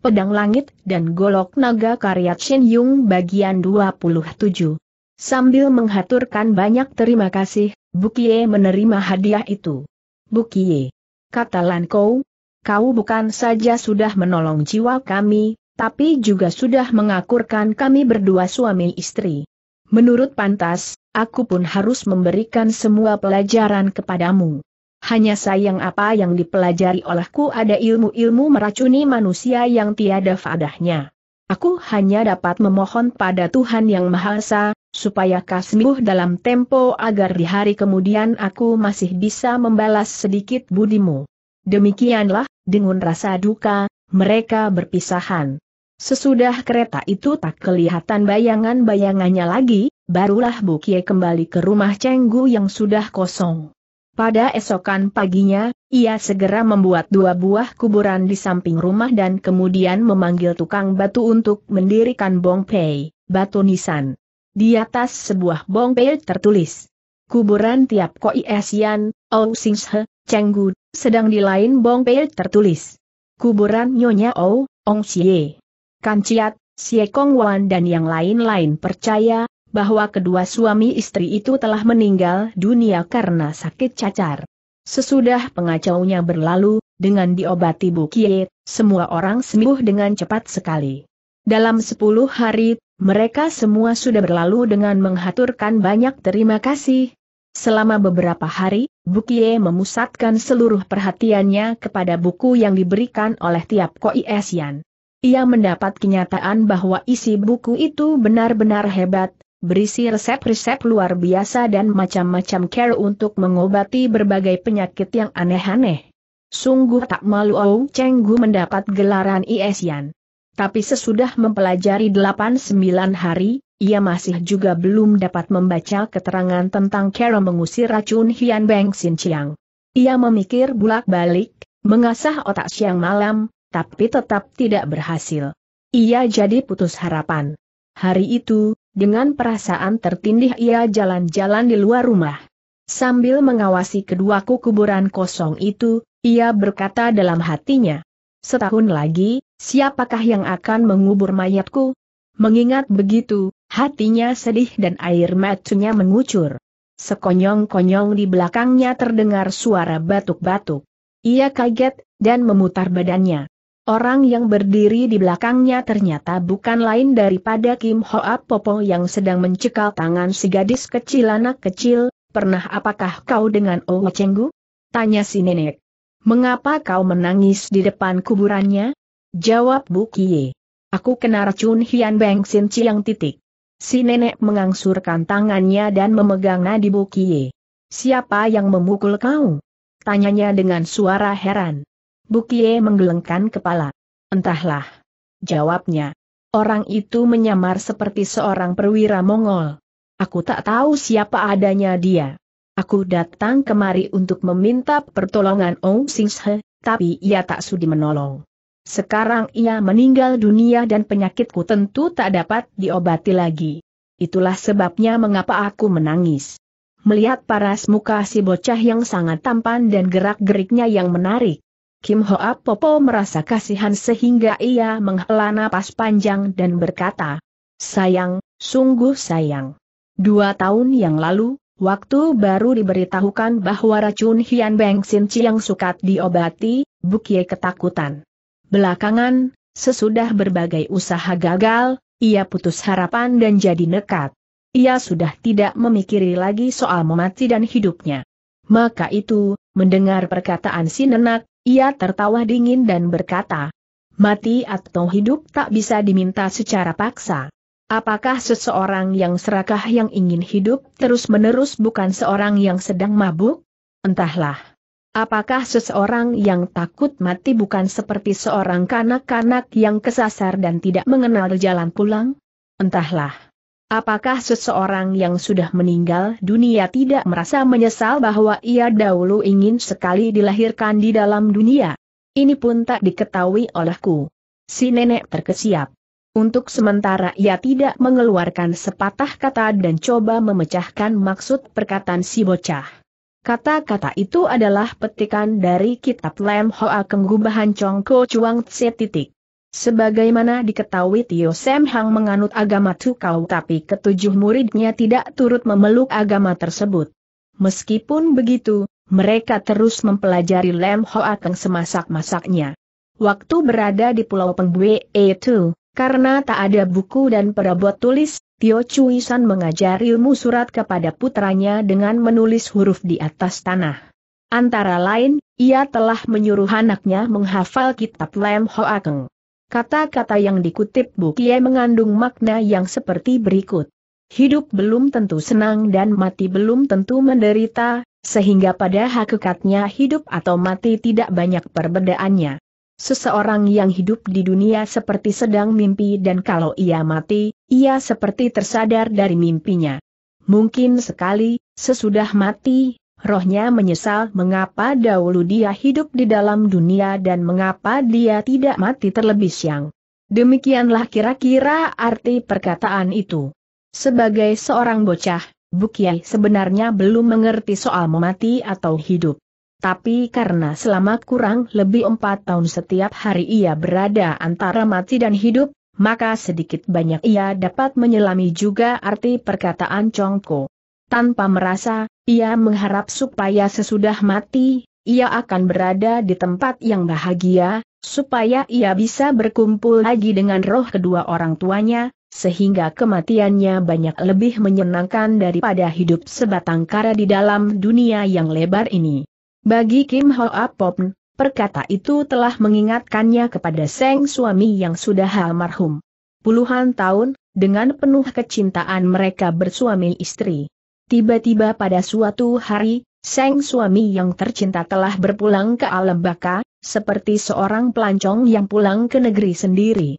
Pedang Langit dan Golok Naga karya Chin Yung bagian 27. Sambil menghaturkan banyak terima kasih, Bukie menerima hadiah itu. Bukie, kata Lan Kou, kau bukan saja sudah menolong jiwa kami, tapi juga sudah mengakurkan kami berdua suami istri. Menurut pantas, aku pun harus memberikan semua pelajaran kepadamu. Hanya sayang apa yang dipelajari olehku ada ilmu-ilmu meracuni manusia yang tiada fadahnya. Aku hanya dapat memohon pada Tuhan Yang Maha Esa, supaya kasihmu dalam tempo agar di hari kemudian aku masih bisa membalas sedikit budimu. Demikianlah, dengan rasa duka, mereka berpisahan. Sesudah kereta itu tak kelihatan bayangan-bayangannya lagi, barulah Bukie kembali ke rumah Cenggu yang sudah kosong. Pada esokan paginya, ia segera membuat dua buah kuburan di samping rumah dan kemudian memanggil tukang batu untuk mendirikan bong batu nisan. Di atas sebuah bong tertulis, kuburan tiap koi esian, ou singshe, cenggu, sedang di lain bong tertulis, kuburan nyonya ou, ong xie, kanciat, siekong wan dan yang lain-lain percaya, bahwa kedua suami istri itu telah meninggal dunia karena sakit cacar. Sesudah pengacaunya berlalu, dengan diobati Bu Kie, semua orang sembuh dengan cepat sekali. Dalam sepuluh hari, mereka semua sudah berlalu dengan menghaturkan banyak terima kasih. Selama beberapa hari, Bukie memusatkan seluruh perhatiannya kepada buku yang diberikan oleh tiap Koi Esian. Ia mendapat kenyataan bahwa isi buku itu benar-benar hebat, berisi resep-resep luar biasa dan macam-macam care untuk mengobati berbagai penyakit yang aneh-aneh. Sungguh tak malu Ou Cheng mendapat gelaran Iesian. Tapi sesudah mempelajari 8-9 hari, ia masih juga belum dapat membaca keterangan tentang cara mengusir racun Hian Beng Xin Chiang. Ia memikir bulak-balik, mengasah otak siang malam, tapi tetap tidak berhasil. Ia jadi putus harapan. Hari itu, dengan perasaan tertindih ia jalan-jalan di luar rumah. Sambil mengawasi kedua kuburan kosong itu, ia berkata dalam hatinya. Setahun lagi, siapakah yang akan mengubur mayatku? Mengingat begitu, hatinya sedih dan air matanya mengucur. Sekonyong-konyong di belakangnya terdengar suara batuk-batuk. Ia kaget, dan memutar badannya. Orang yang berdiri di belakangnya ternyata bukan lain daripada Kim Hoa Popo yang sedang mencekal tangan si gadis kecil anak kecil, pernah apakah kau dengan Oh Chenggu? Tanya si nenek. Mengapa kau menangis di depan kuburannya? Jawab Bu Kie. Aku kena racun Hian Beng Sin Chiang titik. Si nenek mengangsurkan tangannya dan memegang nadi Bu Kie. Siapa yang memukul kau? Tanyanya dengan suara heran. Bukie menggelengkan kepala. Entahlah. Jawabnya. Orang itu menyamar seperti seorang perwira Mongol. Aku tak tahu siapa adanya dia. Aku datang kemari untuk meminta pertolongan Ong Singshe, tapi ia tak sudi menolong. Sekarang ia meninggal dunia dan penyakitku tentu tak dapat diobati lagi. Itulah sebabnya mengapa aku menangis. Melihat paras muka si bocah yang sangat tampan dan gerak-geriknya yang menarik, Kim Hoa Popo merasa kasihan sehingga ia menghela napas panjang dan berkata, Sayang, sungguh sayang. Dua tahun yang lalu, waktu baru diberitahukan bahwa racun Hian Beng Sin yang Sukat diobati, Bukie ketakutan. Belakangan, sesudah berbagai usaha gagal, ia putus harapan dan jadi nekat. Ia sudah tidak memikiri lagi soal memati dan hidupnya. Maka itu, mendengar perkataan si nenak, ia tertawa dingin dan berkata, mati atau hidup tak bisa diminta secara paksa. Apakah seseorang yang serakah yang ingin hidup terus-menerus bukan seorang yang sedang mabuk? Entahlah. Apakah seseorang yang takut mati bukan seperti seorang kanak-kanak yang kesasar dan tidak mengenal jalan pulang? Entahlah. Apakah seseorang yang sudah meninggal dunia tidak merasa menyesal bahwa ia dahulu ingin sekali dilahirkan di dalam dunia? Ini pun tak diketahui olehku. Si nenek terkesiap. Untuk sementara ia tidak mengeluarkan sepatah kata dan coba memecahkan maksud perkataan si bocah. Kata-kata itu adalah petikan dari kitab Lem Hoa Kenggubahan Chong Ko Chuang Tse titik. Sebagaimana diketahui Tio Sam Hang menganut agama Tukau tapi ketujuh muridnya tidak turut memeluk agama tersebut. Meskipun begitu, mereka terus mempelajari Lem Hoa Keng semasak-masaknya. Waktu berada di Pulau Pengbue itu, karena tak ada buku dan perabot tulis, Tio Cui San mengajar ilmu surat kepada putranya dengan menulis huruf di atas tanah. Antara lain, ia telah menyuruh anaknya menghafal kitab Lem Hoa Keng. Kata-kata yang dikutip Kie mengandung makna yang seperti berikut. Hidup belum tentu senang dan mati belum tentu menderita, sehingga pada hakikatnya hidup atau mati tidak banyak perbedaannya. Seseorang yang hidup di dunia seperti sedang mimpi dan kalau ia mati, ia seperti tersadar dari mimpinya. Mungkin sekali, sesudah mati, Rohnya menyesal mengapa dahulu dia hidup di dalam dunia dan mengapa dia tidak mati terlebih siang. Demikianlah kira-kira arti perkataan itu. Sebagai seorang bocah, Bukiai sebenarnya belum mengerti soal memati atau hidup. Tapi karena selama kurang lebih empat tahun setiap hari ia berada antara mati dan hidup, maka sedikit banyak ia dapat menyelami juga arti perkataan Congko. Tanpa merasa, ia mengharap supaya sesudah mati, ia akan berada di tempat yang bahagia, supaya ia bisa berkumpul lagi dengan roh kedua orang tuanya, sehingga kematiannya banyak lebih menyenangkan daripada hidup sebatang kara di dalam dunia yang lebar ini. Bagi Kim Hoa Popn, perkata itu telah mengingatkannya kepada seng suami yang sudah almarhum. Puluhan tahun, dengan penuh kecintaan mereka bersuami istri. Tiba-tiba pada suatu hari, sang suami yang tercinta telah berpulang ke alam baka, seperti seorang pelancong yang pulang ke negeri sendiri.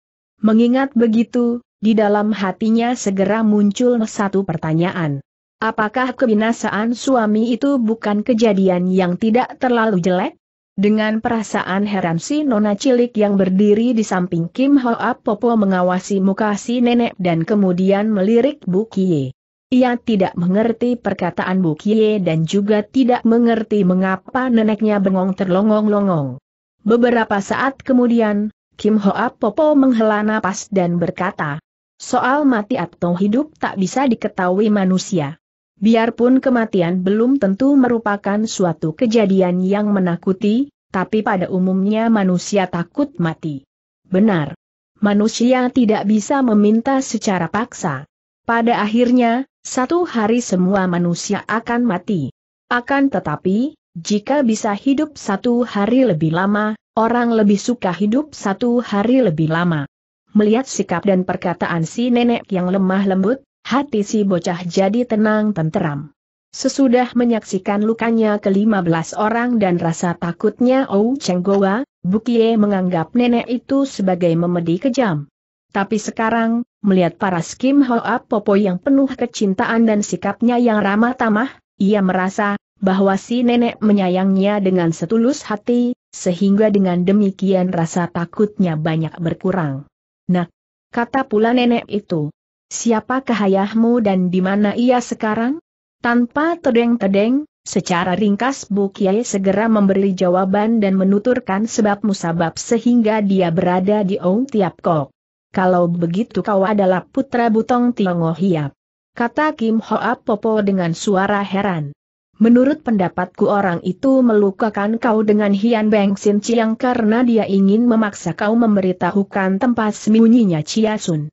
Mengingat begitu, di dalam hatinya segera muncul satu pertanyaan. Apakah kebinasaan suami itu bukan kejadian yang tidak terlalu jelek? Dengan perasaan heran si nona cilik yang berdiri di samping Kim Hoa Popo mengawasi muka si nenek dan kemudian melirik Bu Kie. Ia tidak mengerti perkataan Bu Kie dan juga tidak mengerti mengapa neneknya bengong terlongong-longong. Beberapa saat kemudian, Kim Hoa Popo menghela napas dan berkata, soal mati atau hidup tak bisa diketahui manusia. Biarpun kematian belum tentu merupakan suatu kejadian yang menakuti, tapi pada umumnya manusia takut mati. Benar. Manusia tidak bisa meminta secara paksa. Pada akhirnya, satu hari semua manusia akan mati. Akan tetapi, jika bisa hidup satu hari lebih lama, orang lebih suka hidup satu hari lebih lama. Melihat sikap dan perkataan si nenek yang lemah lembut, hati si bocah jadi tenang tenteram. Sesudah menyaksikan lukanya ke belas orang dan rasa takutnya Ou Goa, Bukie menganggap nenek itu sebagai memedi kejam. Tapi sekarang, melihat para Kim Hoa Popo yang penuh kecintaan dan sikapnya yang ramah tamah, ia merasa bahwa si nenek menyayangnya dengan setulus hati, sehingga dengan demikian rasa takutnya banyak berkurang. Nah, kata pula nenek itu, siapakah ayahmu dan di mana ia sekarang? Tanpa tedeng-tedeng, Secara ringkas Bu Kiai segera memberi jawaban dan menuturkan sebab musabab sehingga dia berada di Ong Tiap Kok kalau begitu kau adalah putra Butong Tiongho Hiap. Kata Kim Hoa Popo dengan suara heran. Menurut pendapatku orang itu melukakan kau dengan Hian Beng Sin Chiang karena dia ingin memaksa kau memberitahukan tempat sembunyinya Chia Sun.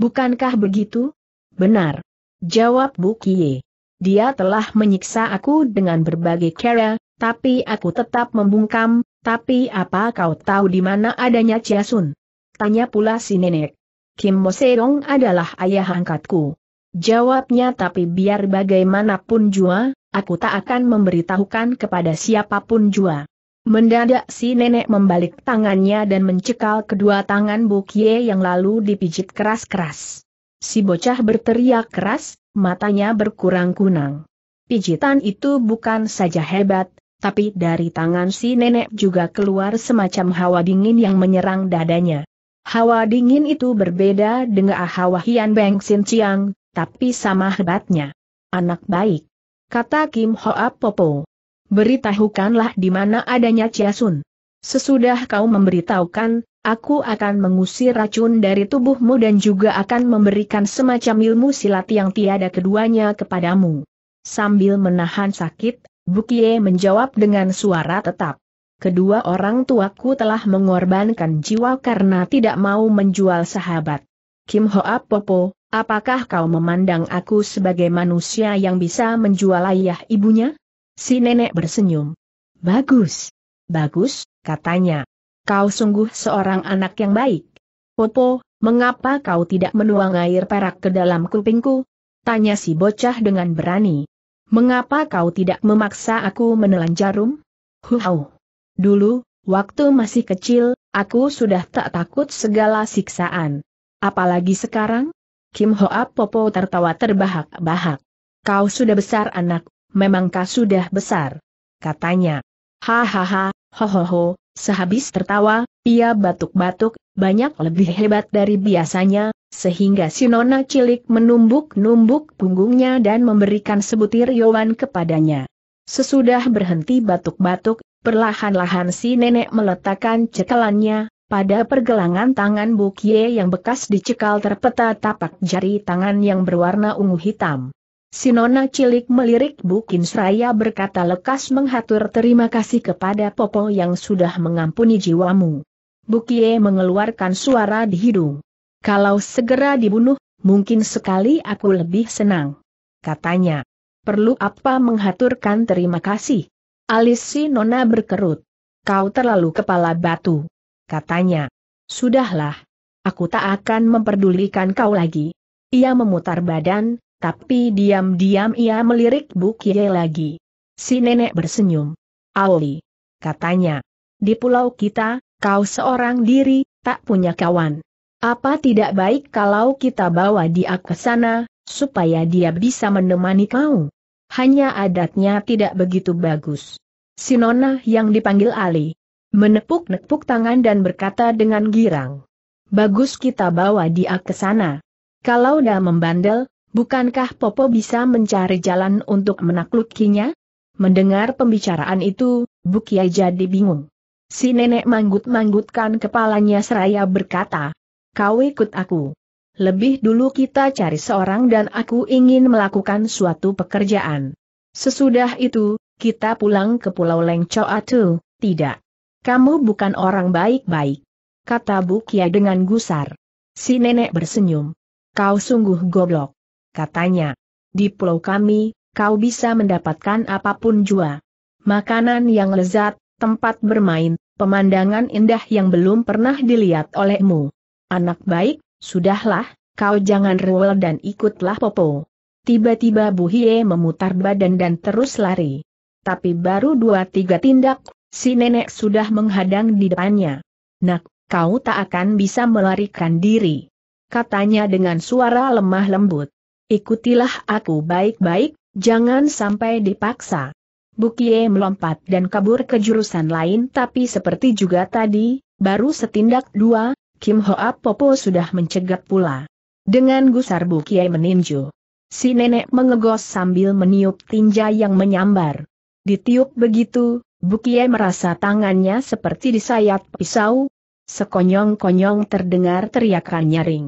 Bukankah begitu? Benar. Jawab Bu Kie. Dia telah menyiksa aku dengan berbagai cara, tapi aku tetap membungkam, tapi apa kau tahu di mana adanya Chia Sun? Tanya pula si nenek. Kim Moserong adalah ayah angkatku. Jawabnya tapi biar bagaimanapun jua, aku tak akan memberitahukan kepada siapapun jua. Mendadak si nenek membalik tangannya dan mencekal kedua tangan Bukie yang lalu dipijit keras-keras. Si bocah berteriak keras, matanya berkurang kunang. Pijitan itu bukan saja hebat, tapi dari tangan si nenek juga keluar semacam hawa dingin yang menyerang dadanya. Hawa dingin itu berbeda dengan hawa Hian Beng Sin Chiang, tapi sama hebatnya. Anak baik. Kata Kim Hoa Popo. Beritahukanlah di mana adanya Chia Sun. Sesudah kau memberitahukan, aku akan mengusir racun dari tubuhmu dan juga akan memberikan semacam ilmu silat yang tiada keduanya kepadamu. Sambil menahan sakit, Bukie menjawab dengan suara tetap kedua orang tuaku telah mengorbankan jiwa karena tidak mau menjual sahabat. Kim Hoa Popo, apakah kau memandang aku sebagai manusia yang bisa menjual ayah ibunya? Si nenek bersenyum. Bagus. Bagus, katanya. Kau sungguh seorang anak yang baik. Popo, mengapa kau tidak menuang air perak ke dalam kupingku? Tanya si bocah dengan berani. Mengapa kau tidak memaksa aku menelan jarum? Huau. Dulu, waktu masih kecil, aku sudah tak takut segala siksaan. Apalagi sekarang? Kim Hoa Popo tertawa terbahak-bahak. Kau sudah besar anak, memang kau sudah besar? Katanya. Hahaha, hohoho, sehabis tertawa, ia batuk-batuk, banyak lebih hebat dari biasanya, sehingga si nona cilik menumbuk-numbuk punggungnya dan memberikan sebutir yowan kepadanya. Sesudah berhenti batuk-batuk, Perlahan-lahan si nenek meletakkan cekalannya, pada pergelangan tangan Bukie yang bekas dicekal terpeta tapak jari tangan yang berwarna ungu hitam. Sinona cilik melirik Bukin Seraya berkata lekas menghatur terima kasih kepada Popo yang sudah mengampuni jiwamu. Bukie mengeluarkan suara di hidung. Kalau segera dibunuh, mungkin sekali aku lebih senang. Katanya. Perlu apa menghaturkan terima kasih? Alis si Nona berkerut. Kau terlalu kepala batu. Katanya. Sudahlah. Aku tak akan memperdulikan kau lagi. Ia memutar badan, tapi diam-diam ia melirik Bukie lagi. Si nenek bersenyum. Auli. Katanya. Di pulau kita, kau seorang diri, tak punya kawan. Apa tidak baik kalau kita bawa dia ke sana, supaya dia bisa menemani kau? Hanya adatnya tidak begitu bagus. Sinona yang dipanggil Ali. Menepuk-nepuk tangan dan berkata dengan girang. Bagus kita bawa dia ke sana. Kalau dah membandel, bukankah Popo bisa mencari jalan untuk menaklukinya? Mendengar pembicaraan itu, Bukia jadi bingung. Si nenek manggut-manggutkan kepalanya seraya berkata, kau ikut aku. Lebih dulu kita cari seorang dan aku ingin melakukan suatu pekerjaan. Sesudah itu, kita pulang ke Pulau Lengcoa tu, tidak. Kamu bukan orang baik-baik. Kata Bukia dengan gusar. Si nenek bersenyum. Kau sungguh goblok. Katanya. Di pulau kami, kau bisa mendapatkan apapun jua. Makanan yang lezat, tempat bermain, pemandangan indah yang belum pernah dilihat olehmu. Anak baik, Sudahlah, kau jangan rewel dan ikutlah Popo. Tiba-tiba Bu Hie memutar badan dan terus lari. Tapi baru dua tiga tindak, si nenek sudah menghadang di depannya. Nak, kau tak akan bisa melarikan diri. Katanya dengan suara lemah lembut. Ikutilah aku baik-baik, jangan sampai dipaksa. Bukie melompat dan kabur ke jurusan lain tapi seperti juga tadi, baru setindak dua, Kim Hoa Popo sudah mencegat pula. Dengan gusar Bu Kiai meninju. Si nenek mengegos sambil meniup tinja yang menyambar. Ditiup begitu, Bu Kiai merasa tangannya seperti disayat pisau. Sekonyong-konyong terdengar teriakan nyaring.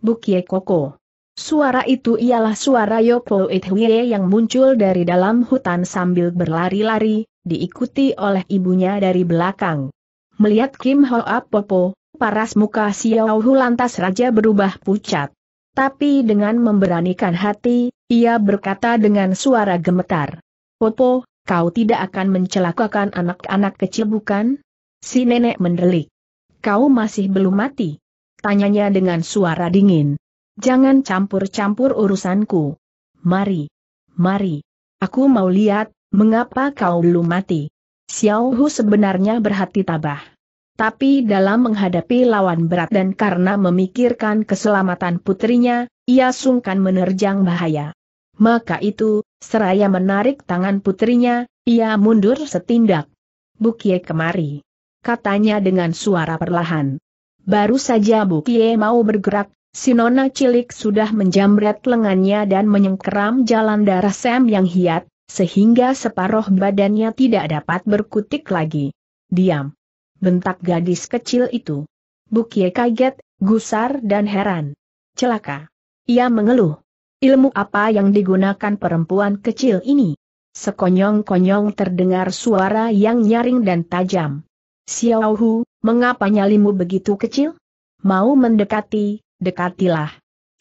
Bu Kiai Koko. Suara itu ialah suara Yopo Ithwie yang muncul dari dalam hutan sambil berlari-lari, diikuti oleh ibunya dari belakang. Melihat Kim Hoa Popo, paras muka Xiao Hu lantas raja berubah pucat. Tapi dengan memberanikan hati, ia berkata dengan suara gemetar. Popo, kau tidak akan mencelakakan anak-anak kecil bukan? Si nenek mendelik. Kau masih belum mati? Tanyanya dengan suara dingin. Jangan campur-campur urusanku. Mari. Mari. Aku mau lihat, mengapa kau belum mati? Xiao sebenarnya berhati tabah. Tapi dalam menghadapi lawan berat dan karena memikirkan keselamatan putrinya, ia sungkan menerjang bahaya. Maka itu, seraya menarik tangan putrinya, ia mundur setindak. Bukie kemari. Katanya dengan suara perlahan. Baru saja Bukie mau bergerak, Sinona cilik sudah menjamret lengannya dan menyengkeram jalan darah Sam yang hiat, sehingga separuh badannya tidak dapat berkutik lagi. Diam. Bentak gadis kecil itu. Bukie kaget, gusar dan heran. Celaka. Ia mengeluh. Ilmu apa yang digunakan perempuan kecil ini? Sekonyong-konyong terdengar suara yang nyaring dan tajam. Xiao mengapa nyalimu begitu kecil? Mau mendekati, dekatilah.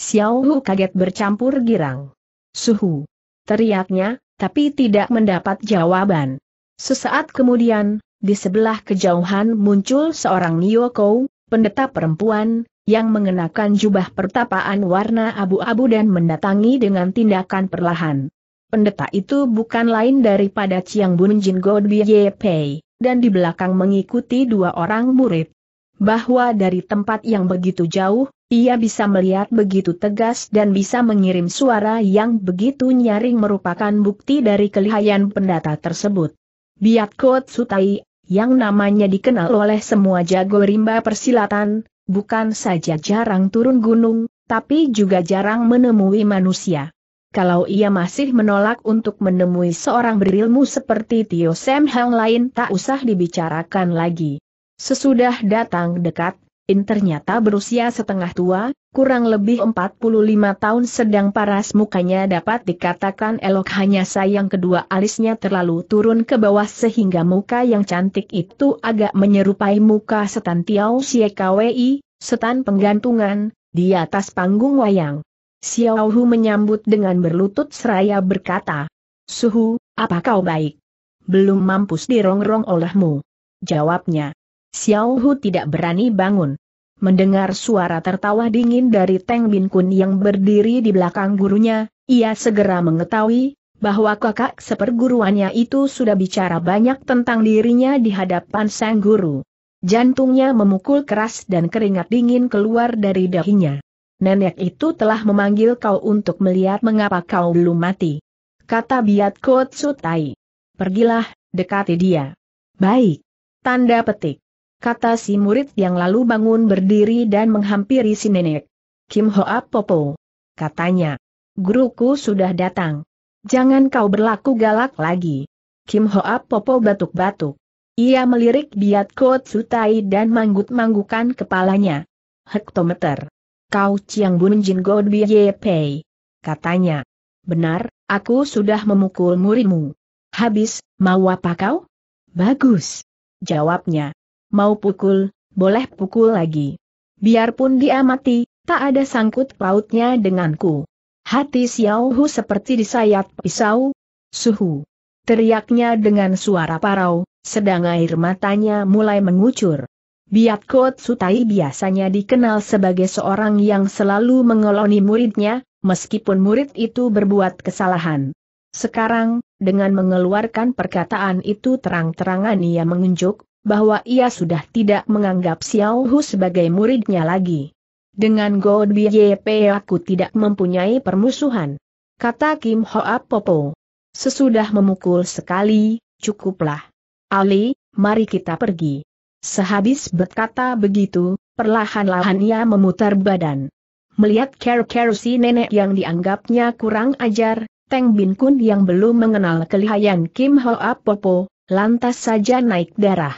Xiao kaget bercampur girang. Suhu. Teriaknya, tapi tidak mendapat jawaban. Sesaat kemudian, di sebelah kejauhan muncul seorang Niyoko, pendeta perempuan, yang mengenakan jubah pertapaan warna abu-abu dan mendatangi dengan tindakan perlahan. Pendeta itu bukan lain daripada Chiang Bun Jin God Ye Pei, dan di belakang mengikuti dua orang murid. Bahwa dari tempat yang begitu jauh, ia bisa melihat begitu tegas dan bisa mengirim suara yang begitu nyaring merupakan bukti dari kelihayan pendeta tersebut. Biat Kot Sutai, yang namanya dikenal oleh semua jago rimba persilatan, bukan saja jarang turun gunung, tapi juga jarang menemui manusia. Kalau ia masih menolak untuk menemui seorang berilmu seperti Tio Sam Hang lain tak usah dibicarakan lagi. Sesudah datang dekat In ternyata berusia setengah tua, kurang lebih 45 tahun sedang paras mukanya dapat dikatakan elok hanya sayang kedua alisnya terlalu turun ke bawah sehingga muka yang cantik itu agak menyerupai muka setan Tiao Siekawi, setan penggantungan, di atas panggung wayang. Xiao Hu menyambut dengan berlutut seraya berkata, Suhu, apa kau baik? Belum mampus dirongrong olehmu. Jawabnya. Xiao Hu tidak berani bangun. Mendengar suara tertawa dingin dari Teng Bin Kun yang berdiri di belakang gurunya, ia segera mengetahui bahwa kakak seperguruannya itu sudah bicara banyak tentang dirinya di hadapan sang guru. Jantungnya memukul keras dan keringat dingin keluar dari dahinya. Nenek itu telah memanggil kau untuk melihat mengapa kau belum mati. Kata Biat Kotsutai. Pergilah, dekati dia. Baik. Tanda petik kata si murid yang lalu bangun berdiri dan menghampiri si nenek. Kim Hoa Popo. Katanya. Guruku sudah datang. Jangan kau berlaku galak lagi. Kim Hoa Popo batuk-batuk. Ia melirik Biat Kot Sutai dan manggut-manggukan kepalanya. Hektometer. Kau Chiang Bun Jin God Biye Pei. Katanya. Benar, aku sudah memukul muridmu. Habis, mau apa kau? Bagus. Jawabnya mau pukul, boleh pukul lagi. Biarpun dia mati, tak ada sangkut pautnya denganku. Hati Xiao Hu seperti disayat pisau. Suhu. Teriaknya dengan suara parau, sedang air matanya mulai mengucur. Biat Kot Sutai biasanya dikenal sebagai seorang yang selalu mengeloni muridnya, meskipun murid itu berbuat kesalahan. Sekarang, dengan mengeluarkan perkataan itu terang-terangan ia mengunjuk, bahwa ia sudah tidak menganggap Xiao Hu sebagai muridnya lagi. Dengan God Ye aku tidak mempunyai permusuhan. Kata Kim Hoa Popo. Sesudah memukul sekali, cukuplah. Ali, mari kita pergi. Sehabis berkata begitu, perlahan-lahan ia memutar badan. Melihat kera-kera si nenek yang dianggapnya kurang ajar, Teng Bin Kun yang belum mengenal kelihayan Kim Hoa Popo, lantas saja naik darah.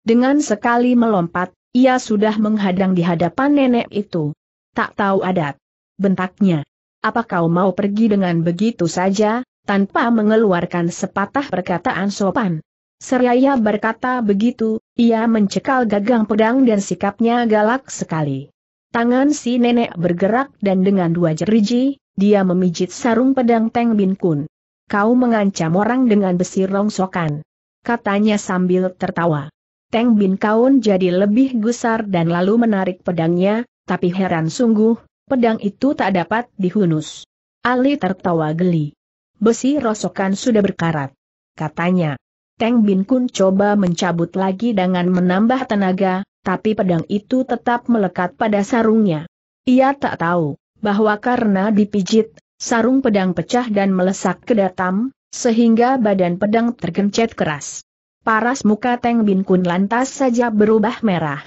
Dengan sekali melompat, ia sudah menghadang di hadapan nenek itu. Tak tahu adat. Bentaknya. Apa kau mau pergi dengan begitu saja, tanpa mengeluarkan sepatah perkataan sopan? Seraya berkata begitu, ia mencekal gagang pedang dan sikapnya galak sekali. Tangan si nenek bergerak dan dengan dua jeriji, dia memijit sarung pedang Teng Bin Kun. Kau mengancam orang dengan besi rongsokan. Katanya sambil tertawa. Teng Bin Kaun jadi lebih gusar dan lalu menarik pedangnya, tapi heran sungguh, pedang itu tak dapat dihunus. Ali tertawa geli. Besi rosokan sudah berkarat. Katanya, Teng Bin Kun coba mencabut lagi dengan menambah tenaga, tapi pedang itu tetap melekat pada sarungnya. Ia tak tahu, bahwa karena dipijit, sarung pedang pecah dan melesak ke datam, sehingga badan pedang tergencet keras. Paras muka Teng Bin Kun lantas saja berubah merah.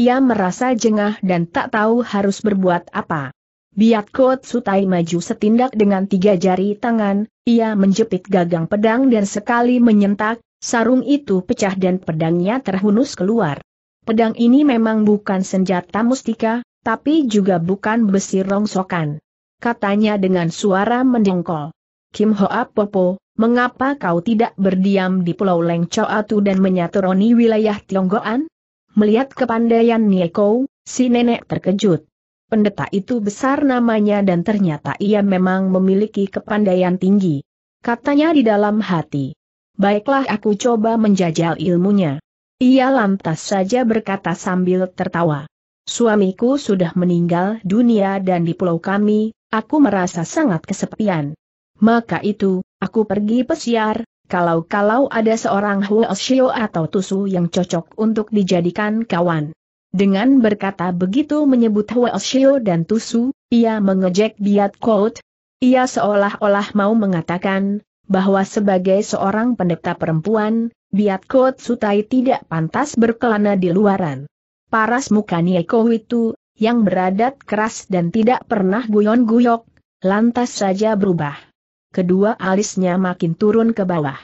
Ia merasa jengah dan tak tahu harus berbuat apa. Biat Kot Sutai maju setindak dengan tiga jari tangan, ia menjepit gagang pedang dan sekali menyentak, sarung itu pecah dan pedangnya terhunus keluar. Pedang ini memang bukan senjata mustika, tapi juga bukan besi rongsokan. Katanya dengan suara mendengkol. Kim Hoa Popo, mengapa kau tidak berdiam di Pulau Lengco Atu dan menyaturoni wilayah Tionggoan? Melihat kepandaian Nieko, si nenek terkejut. Pendeta itu besar namanya dan ternyata ia memang memiliki kepandaian tinggi. Katanya di dalam hati. Baiklah aku coba menjajal ilmunya. Ia lantas saja berkata sambil tertawa. Suamiku sudah meninggal dunia dan di pulau kami, aku merasa sangat kesepian. Maka itu, aku pergi pesiar, kalau-kalau ada seorang Huoshio atau Tusu yang cocok untuk dijadikan kawan. Dengan berkata begitu menyebut Huoshio dan Tusu, ia mengejek Biat Kout. Ia seolah-olah mau mengatakan, bahwa sebagai seorang pendeta perempuan, Biat Kout Sutai tidak pantas berkelana di luaran. Paras muka Nieko itu, yang beradat keras dan tidak pernah guyon-guyok, lantas saja berubah kedua alisnya makin turun ke bawah.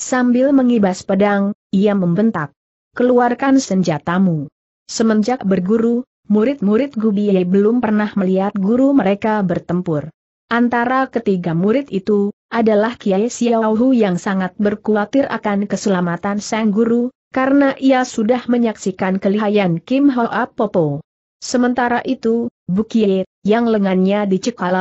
Sambil mengibas pedang, ia membentak. Keluarkan senjatamu. Semenjak berguru, murid-murid Gubiye belum pernah melihat guru mereka bertempur. Antara ketiga murid itu, adalah Kiai Xiaohu yang sangat berkuatir akan keselamatan sang guru, karena ia sudah menyaksikan kelihayan Kim Hoa Popo. Sementara itu, Bukie, yang lengannya dicekal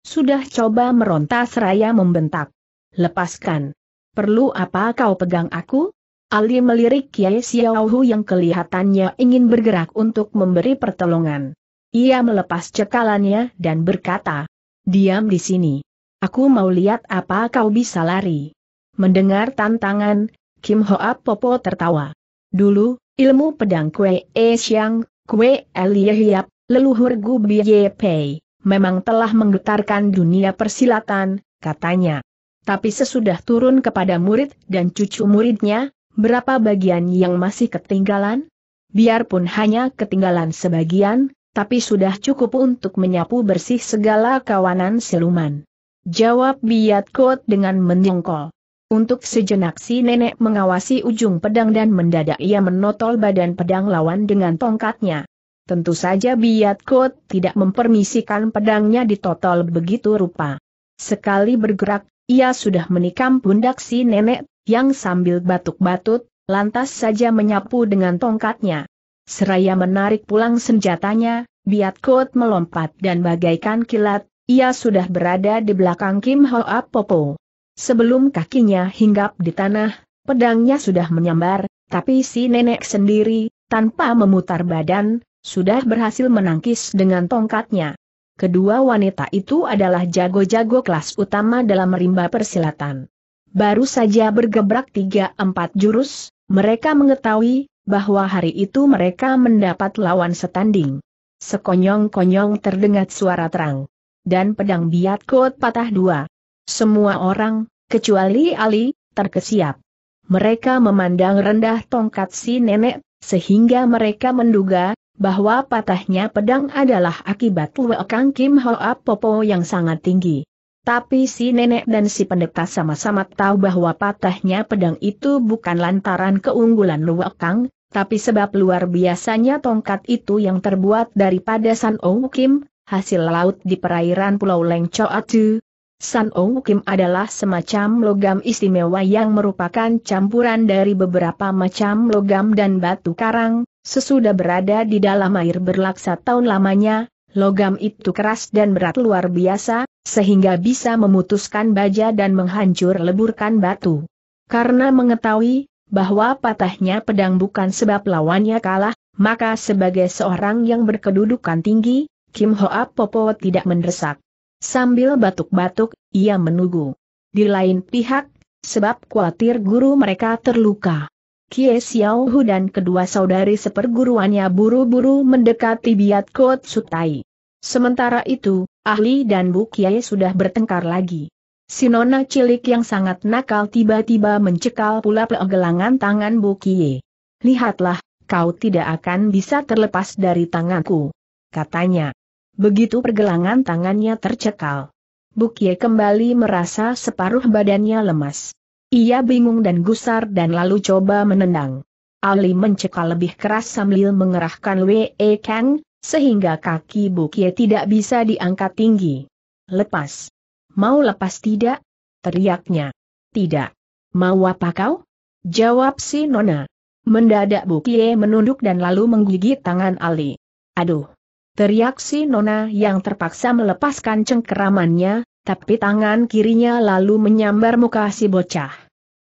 sudah coba meronta seraya membentak. Lepaskan. Perlu apa kau pegang aku? Ali melirik Kiai Xiaohu yang kelihatannya ingin bergerak untuk memberi pertolongan. Ia melepas cekalannya dan berkata, Diam di sini. Aku mau lihat apa kau bisa lari. Mendengar tantangan, Kim Hoa Popo tertawa. Dulu, ilmu pedang Kue E Xiang, Kue Elie Hiap, leluhur Gu Biye Pei memang telah menggetarkan dunia persilatan, katanya. Tapi sesudah turun kepada murid dan cucu muridnya, berapa bagian yang masih ketinggalan? Biarpun hanya ketinggalan sebagian, tapi sudah cukup untuk menyapu bersih segala kawanan siluman. Jawab Biat Kot dengan menyongkol. Untuk sejenak si nenek mengawasi ujung pedang dan mendadak ia menotol badan pedang lawan dengan tongkatnya. Tentu saja Biat Kot tidak mempermisikan pedangnya ditotol begitu rupa. Sekali bergerak, ia sudah menikam pundak si nenek, yang sambil batuk batuk lantas saja menyapu dengan tongkatnya. Seraya menarik pulang senjatanya, Biat Kot melompat dan bagaikan kilat, ia sudah berada di belakang Kim Hoa Popo. Sebelum kakinya hinggap di tanah, pedangnya sudah menyambar, tapi si nenek sendiri, tanpa memutar badan, sudah berhasil menangkis dengan tongkatnya. Kedua wanita itu adalah jago-jago kelas utama dalam rimba persilatan. Baru saja bergebrak tiga empat jurus, mereka mengetahui bahwa hari itu mereka mendapat lawan setanding. Sekonyong-konyong terdengar suara terang. Dan pedang biat kot patah dua. Semua orang, kecuali Ali, terkesiap. Mereka memandang rendah tongkat si nenek, sehingga mereka menduga bahwa patahnya pedang adalah akibat Lue Kang Kim Hoa Popo yang sangat tinggi. Tapi si nenek dan si pendeta sama-sama tahu bahwa patahnya pedang itu bukan lantaran keunggulan Lue Kang, tapi sebab luar biasanya tongkat itu yang terbuat daripada San Ou Kim, hasil laut di perairan Pulau Leng Choatu. San Ou Kim adalah semacam logam istimewa yang merupakan campuran dari beberapa macam logam dan batu karang, Sesudah berada di dalam air berlaksa tahun lamanya, logam itu keras dan berat luar biasa, sehingga bisa memutuskan baja dan menghancur leburkan batu. Karena mengetahui bahwa patahnya pedang bukan sebab lawannya kalah, maka sebagai seorang yang berkedudukan tinggi, Kim Hoa Popo tidak mendesak. Sambil batuk-batuk, ia menunggu. Di lain pihak, sebab khawatir guru mereka terluka. Kie Xiao Hu dan kedua saudari seperguruannya buru-buru mendekati Biat Kot Sutai. Sementara itu, ahli dan Bu Kiai sudah bertengkar lagi. Sinona cilik yang sangat nakal tiba-tiba mencekal pula pelegelangan tangan Bu Kiai. Lihatlah, kau tidak akan bisa terlepas dari tanganku. Katanya. Begitu pergelangan tangannya tercekal. Bu Kiai kembali merasa separuh badannya lemas. Ia bingung dan gusar dan lalu coba menendang. Ali mencekal lebih keras sambil mengerahkan Wei Kang, sehingga kaki Bukie tidak bisa diangkat tinggi. Lepas. Mau lepas tidak? Teriaknya. Tidak. Mau apa kau? Jawab si Nona. Mendadak Bukie menunduk dan lalu menggigit tangan Ali. Aduh. Teriak si Nona yang terpaksa melepaskan cengkeramannya, tapi tangan kirinya lalu menyambar muka si bocah.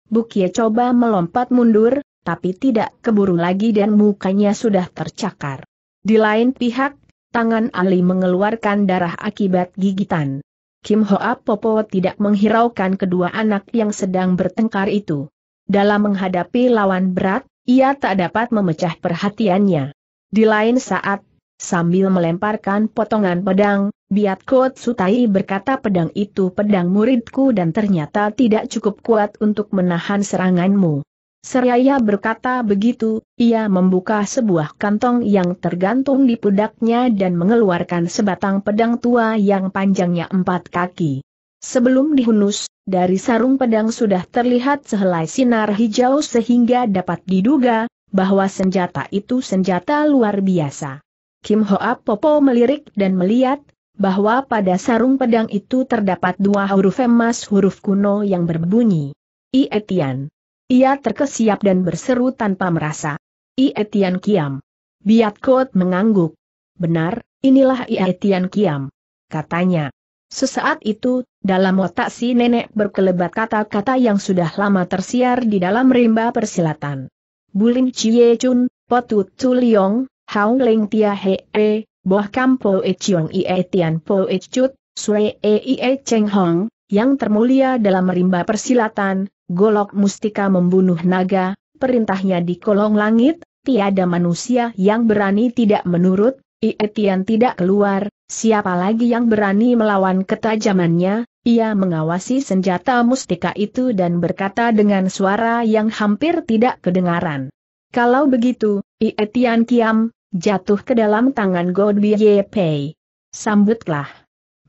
Bukie coba melompat mundur, tapi tidak keburu lagi dan mukanya sudah tercakar. Di lain pihak, tangan Ali mengeluarkan darah akibat gigitan. Kim Hoa Popo tidak menghiraukan kedua anak yang sedang bertengkar itu. Dalam menghadapi lawan berat, ia tak dapat memecah perhatiannya. Di lain saat, Sambil melemparkan potongan pedang, Biat Kot Sutai berkata pedang itu pedang muridku dan ternyata tidak cukup kuat untuk menahan seranganmu. Seraya berkata begitu, ia membuka sebuah kantong yang tergantung di pundaknya dan mengeluarkan sebatang pedang tua yang panjangnya empat kaki. Sebelum dihunus, dari sarung pedang sudah terlihat sehelai sinar hijau sehingga dapat diduga bahwa senjata itu senjata luar biasa. Kim Hoa Popo melirik dan melihat, bahwa pada sarung pedang itu terdapat dua huruf emas huruf kuno yang berbunyi. Ietian. Ia terkesiap dan berseru tanpa merasa. Ietian Kiam. Biat Kot mengangguk. Benar, inilah Ietian Kiam. Katanya. Sesaat itu, dalam otak si nenek berkelebat kata-kata yang sudah lama tersiar di dalam rimba persilatan. Bulim Chie Chun, Potut Tuliong, Hao Ling Tia He E, Boh Kam Po E Chiong I E Tian Po E Chut, Sui E I E Cheng Hong, yang termulia dalam rimba persilatan, golok mustika membunuh naga, perintahnya di kolong langit, tiada manusia yang berani tidak menurut, I E Tian tidak keluar, siapa lagi yang berani melawan ketajamannya, ia mengawasi senjata mustika itu dan berkata dengan suara yang hampir tidak kedengaran. Kalau begitu, Ietian Kiam, jatuh ke dalam tangan Godby Pei. Sambutlah.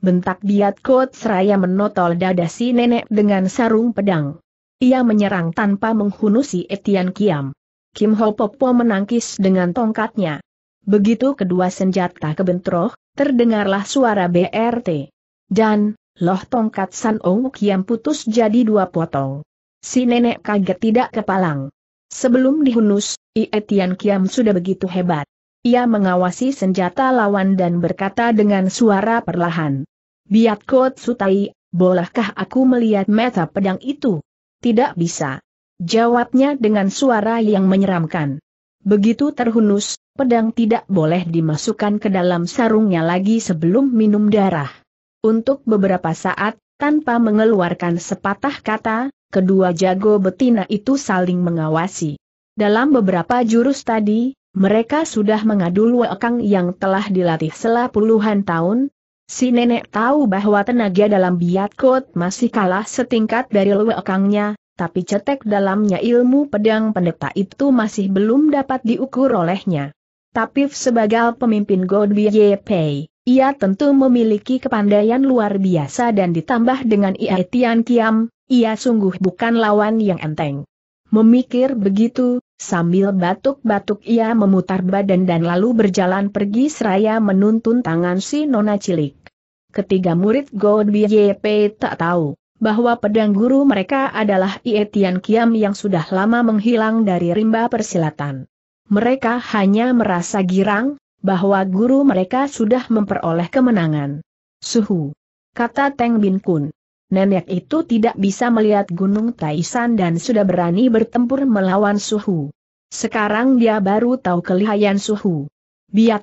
Bentak biat Kot seraya menotol dada si nenek dengan sarung pedang. Ia menyerang tanpa menghunusi Etian Kiam. Kim Ho Popo menangkis dengan tongkatnya. Begitu kedua senjata kebentroh, terdengarlah suara BRT. Dan, loh tongkat San Ong Kiam putus jadi dua potong. Si nenek kaget tidak kepalang. Sebelum dihunus, Ietian Kiam sudah begitu hebat. Ia mengawasi senjata lawan dan berkata dengan suara perlahan. Biat kot sutai, bolehkah aku melihat meta pedang itu? Tidak bisa. Jawabnya dengan suara yang menyeramkan. Begitu terhunus, pedang tidak boleh dimasukkan ke dalam sarungnya lagi sebelum minum darah. Untuk beberapa saat, tanpa mengeluarkan sepatah kata, kedua jago betina itu saling mengawasi. Dalam beberapa jurus tadi, mereka sudah mengadu luakang yang telah dilatih selama puluhan tahun. Si nenek tahu bahwa tenaga dalam biat kot masih kalah setingkat dari luakangnya, tapi cetek dalamnya ilmu pedang pendeta itu masih belum dapat diukur olehnya. Tapi sebagai pemimpin God Pei, ia tentu memiliki kepandaian luar biasa dan ditambah dengan Ia Tian Kiam, ia sungguh bukan lawan yang enteng. Memikir begitu, sambil batuk-batuk ia memutar badan dan lalu berjalan pergi seraya menuntun tangan si nona cilik. Ketiga murid God YP tak tahu bahwa pedang guru mereka adalah ietian Tian Kiam yang sudah lama menghilang dari rimba persilatan. Mereka hanya merasa girang bahwa guru mereka sudah memperoleh kemenangan. Suhu. Kata Teng Bin Kun nenek itu tidak bisa melihat Gunung Taisan dan sudah berani bertempur melawan suhu. Sekarang dia baru tahu kelihayan suhu.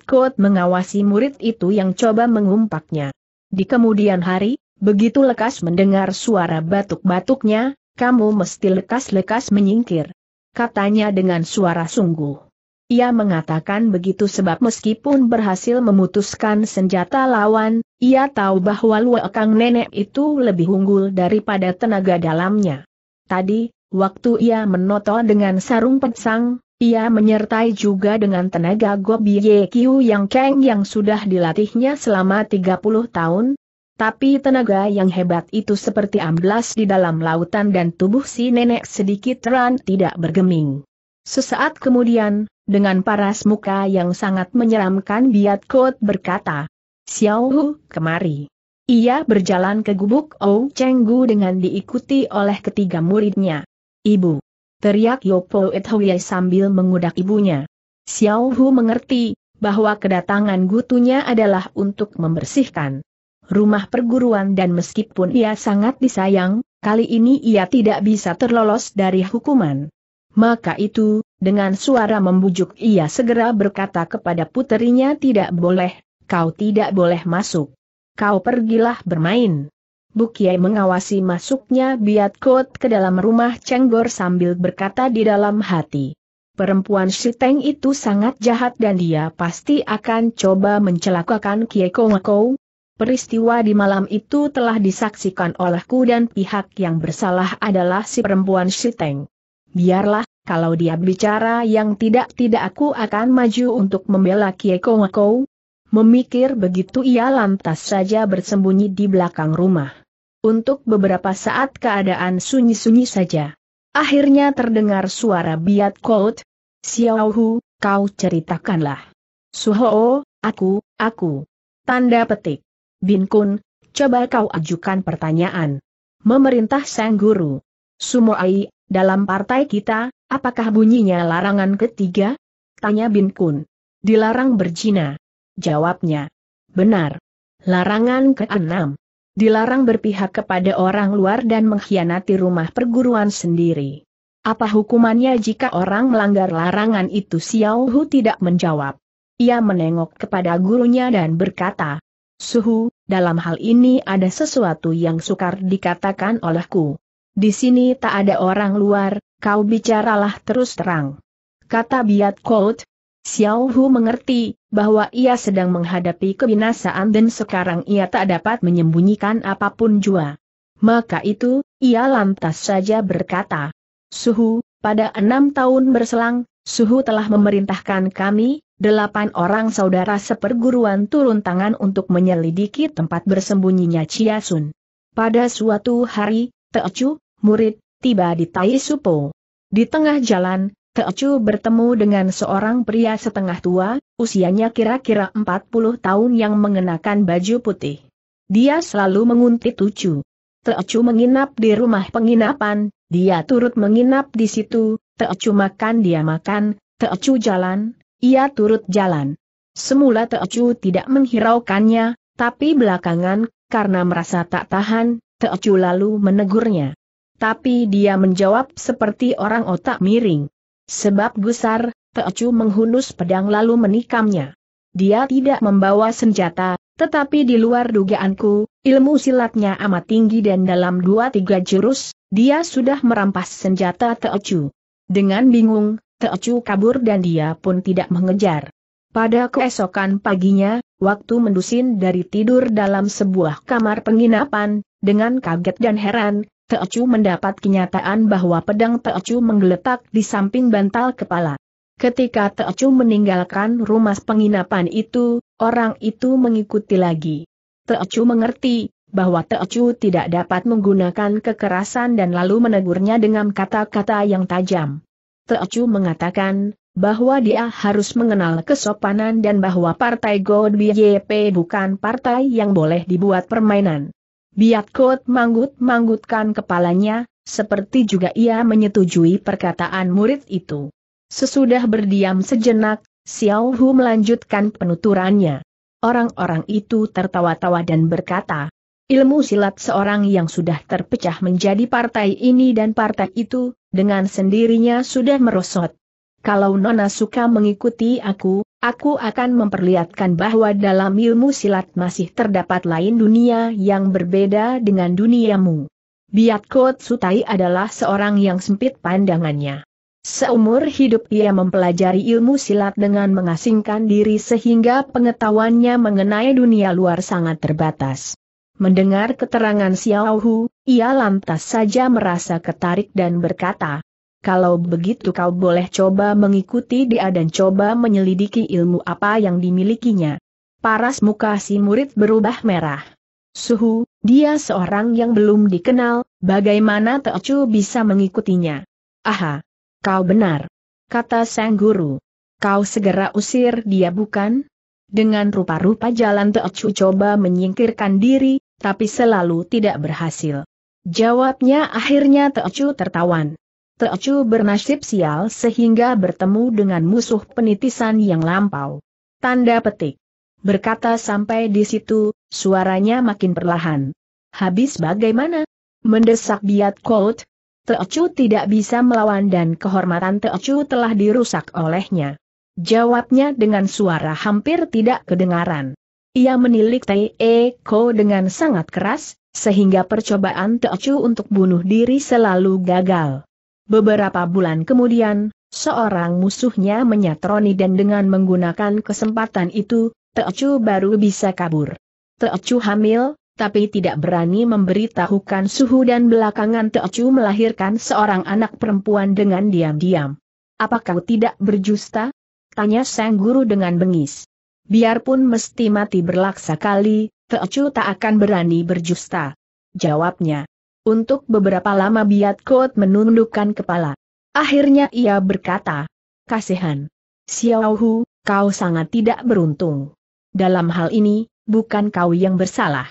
Kot mengawasi murid itu yang coba mengumpaknya. Di kemudian hari, begitu lekas mendengar suara batuk-batuknya, kamu mesti lekas-lekas menyingkir. Katanya dengan suara sungguh. Ia mengatakan begitu sebab meskipun berhasil memutuskan senjata lawan, ia tahu bahwa Luekang nenek itu lebih unggul daripada tenaga dalamnya. Tadi, waktu ia menoto dengan sarung pensang, ia menyertai juga dengan tenaga Gobi Kyu yang Keng yang sudah dilatihnya selama 30 tahun, tapi tenaga yang hebat itu seperti amblas di dalam lautan dan tubuh si nenek sedikit ran tidak bergeming. Sesaat kemudian, dengan paras muka yang sangat menyeramkan Biat Kot berkata, "Xiaohu, kemari. Ia berjalan ke gubuk Ou Chenggu dengan diikuti oleh ketiga muridnya. Ibu. Teriak Yopo Ethoye sambil mengudak ibunya. Xiaohu mengerti, bahwa kedatangan gutunya adalah untuk membersihkan rumah perguruan dan meskipun ia sangat disayang, kali ini ia tidak bisa terlolos dari hukuman. Maka itu, dengan suara membujuk ia segera berkata kepada puterinya tidak boleh, kau tidak boleh masuk. Kau pergilah bermain. Bukiai mengawasi masuknya Biat Kot ke dalam rumah Cenggor sambil berkata di dalam hati. Perempuan Shiteng itu sangat jahat dan dia pasti akan coba mencelakakan Kieko Ngekou. Peristiwa di malam itu telah disaksikan olehku dan pihak yang bersalah adalah si perempuan Shiteng. Biarlah, kalau dia bicara yang tidak-tidak aku akan maju untuk membela Kieko Wakou. Memikir begitu ia lantas saja bersembunyi di belakang rumah. Untuk beberapa saat keadaan sunyi-sunyi saja. Akhirnya terdengar suara biat Kout. Xiaohu, kau ceritakanlah. Suho, aku, aku. Tanda petik. Bin Kun, coba kau ajukan pertanyaan. Memerintah sang guru. Sumoai, dalam partai kita, apakah bunyinya larangan ketiga? Tanya Bin Kun. Dilarang berjina. Jawabnya. Benar. Larangan keenam, Dilarang berpihak kepada orang luar dan mengkhianati rumah perguruan sendiri. Apa hukumannya jika orang melanggar larangan itu Xiao Hu tidak menjawab. Ia menengok kepada gurunya dan berkata, Suhu, dalam hal ini ada sesuatu yang sukar dikatakan olehku. Di sini tak ada orang luar, kau bicaralah terus terang. Kata Biat Kout. Xiao Hu mengerti, bahwa ia sedang menghadapi kebinasaan dan sekarang ia tak dapat menyembunyikan apapun jua. Maka itu, ia lantas saja berkata, Suhu, pada enam tahun berselang, Suhu telah memerintahkan kami, delapan orang saudara seperguruan turun tangan untuk menyelidiki tempat bersembunyinya Chia Sun. Pada suatu hari, Teocu, murid, tiba di Tai Supo. Di tengah jalan, Teocu bertemu dengan seorang pria setengah tua, usianya kira-kira 40 tahun yang mengenakan baju putih. Dia selalu menguntit Tucu. Teocu menginap di rumah penginapan, dia turut menginap di situ, Teocu makan dia makan, Teocu jalan, ia turut jalan. Semula Teocu tidak menghiraukannya, tapi belakangan, karena merasa tak tahan, Teocu lalu menegurnya. Tapi dia menjawab seperti orang otak miring. Sebab gusar, Teocu menghunus pedang lalu menikamnya. Dia tidak membawa senjata, tetapi di luar dugaanku, ilmu silatnya amat tinggi dan dalam dua tiga jurus, dia sudah merampas senjata Teocu. Dengan bingung, Teocu kabur dan dia pun tidak mengejar. Pada keesokan paginya, waktu mendusin dari tidur dalam sebuah kamar penginapan, dengan kaget dan heran, Teocu mendapat kenyataan bahwa pedang Teocu menggeletak di samping bantal kepala. Ketika Teocu meninggalkan rumah penginapan itu, orang itu mengikuti lagi. Teocu mengerti bahwa Teocu tidak dapat menggunakan kekerasan dan lalu menegurnya dengan kata-kata yang tajam. Teocu mengatakan bahwa dia harus mengenal kesopanan dan bahwa partai God BYP bukan partai yang boleh dibuat permainan. Biat Kot manggut-manggutkan kepalanya, seperti juga ia menyetujui perkataan murid itu. Sesudah berdiam sejenak, Xiao Hu melanjutkan penuturannya. Orang-orang itu tertawa-tawa dan berkata, ilmu silat seorang yang sudah terpecah menjadi partai ini dan partai itu, dengan sendirinya sudah merosot. Kalau Nona suka mengikuti aku, Aku akan memperlihatkan bahwa dalam ilmu silat masih terdapat lain dunia yang berbeda dengan duniamu. Biatko Sutai adalah seorang yang sempit pandangannya. Seumur hidup ia mempelajari ilmu silat dengan mengasingkan diri sehingga pengetahuannya mengenai dunia luar sangat terbatas. Mendengar keterangan Xiao Hu, ia lantas saja merasa ketarik dan berkata, kalau begitu kau boleh coba mengikuti dia dan coba menyelidiki ilmu apa yang dimilikinya. Paras muka si murid berubah merah. Suhu, dia seorang yang belum dikenal, bagaimana Teocu bisa mengikutinya? Aha, kau benar. Kata sang guru. Kau segera usir dia bukan? Dengan rupa-rupa jalan Teocu coba menyingkirkan diri, tapi selalu tidak berhasil. Jawabnya akhirnya Teocu tertawan. Teocu bernasib sial sehingga bertemu dengan musuh penitisan yang lampau. Tanda petik. Berkata sampai di situ, suaranya makin perlahan. Habis bagaimana? Mendesak biat Colt. Teocu tidak bisa melawan dan kehormatan Teocu telah dirusak olehnya. Jawabnya dengan suara hampir tidak kedengaran. Ia menilik T.E. Ko dengan sangat keras, sehingga percobaan Teocu untuk bunuh diri selalu gagal. Beberapa bulan kemudian, seorang musuhnya menyatroni dan dengan menggunakan kesempatan itu, Teocu baru bisa kabur. Teocu hamil, tapi tidak berani memberitahukan suhu dan belakangan Teocu melahirkan seorang anak perempuan dengan diam-diam. Apa kau tidak berjusta? Tanya sang guru dengan bengis. Biarpun mesti mati berlaksa kali, Teocu tak akan berani berjusta. Jawabnya. Untuk beberapa lama Biat Kot menundukkan kepala. Akhirnya ia berkata, Kasihan. Xiaohu, kau sangat tidak beruntung. Dalam hal ini, bukan kau yang bersalah.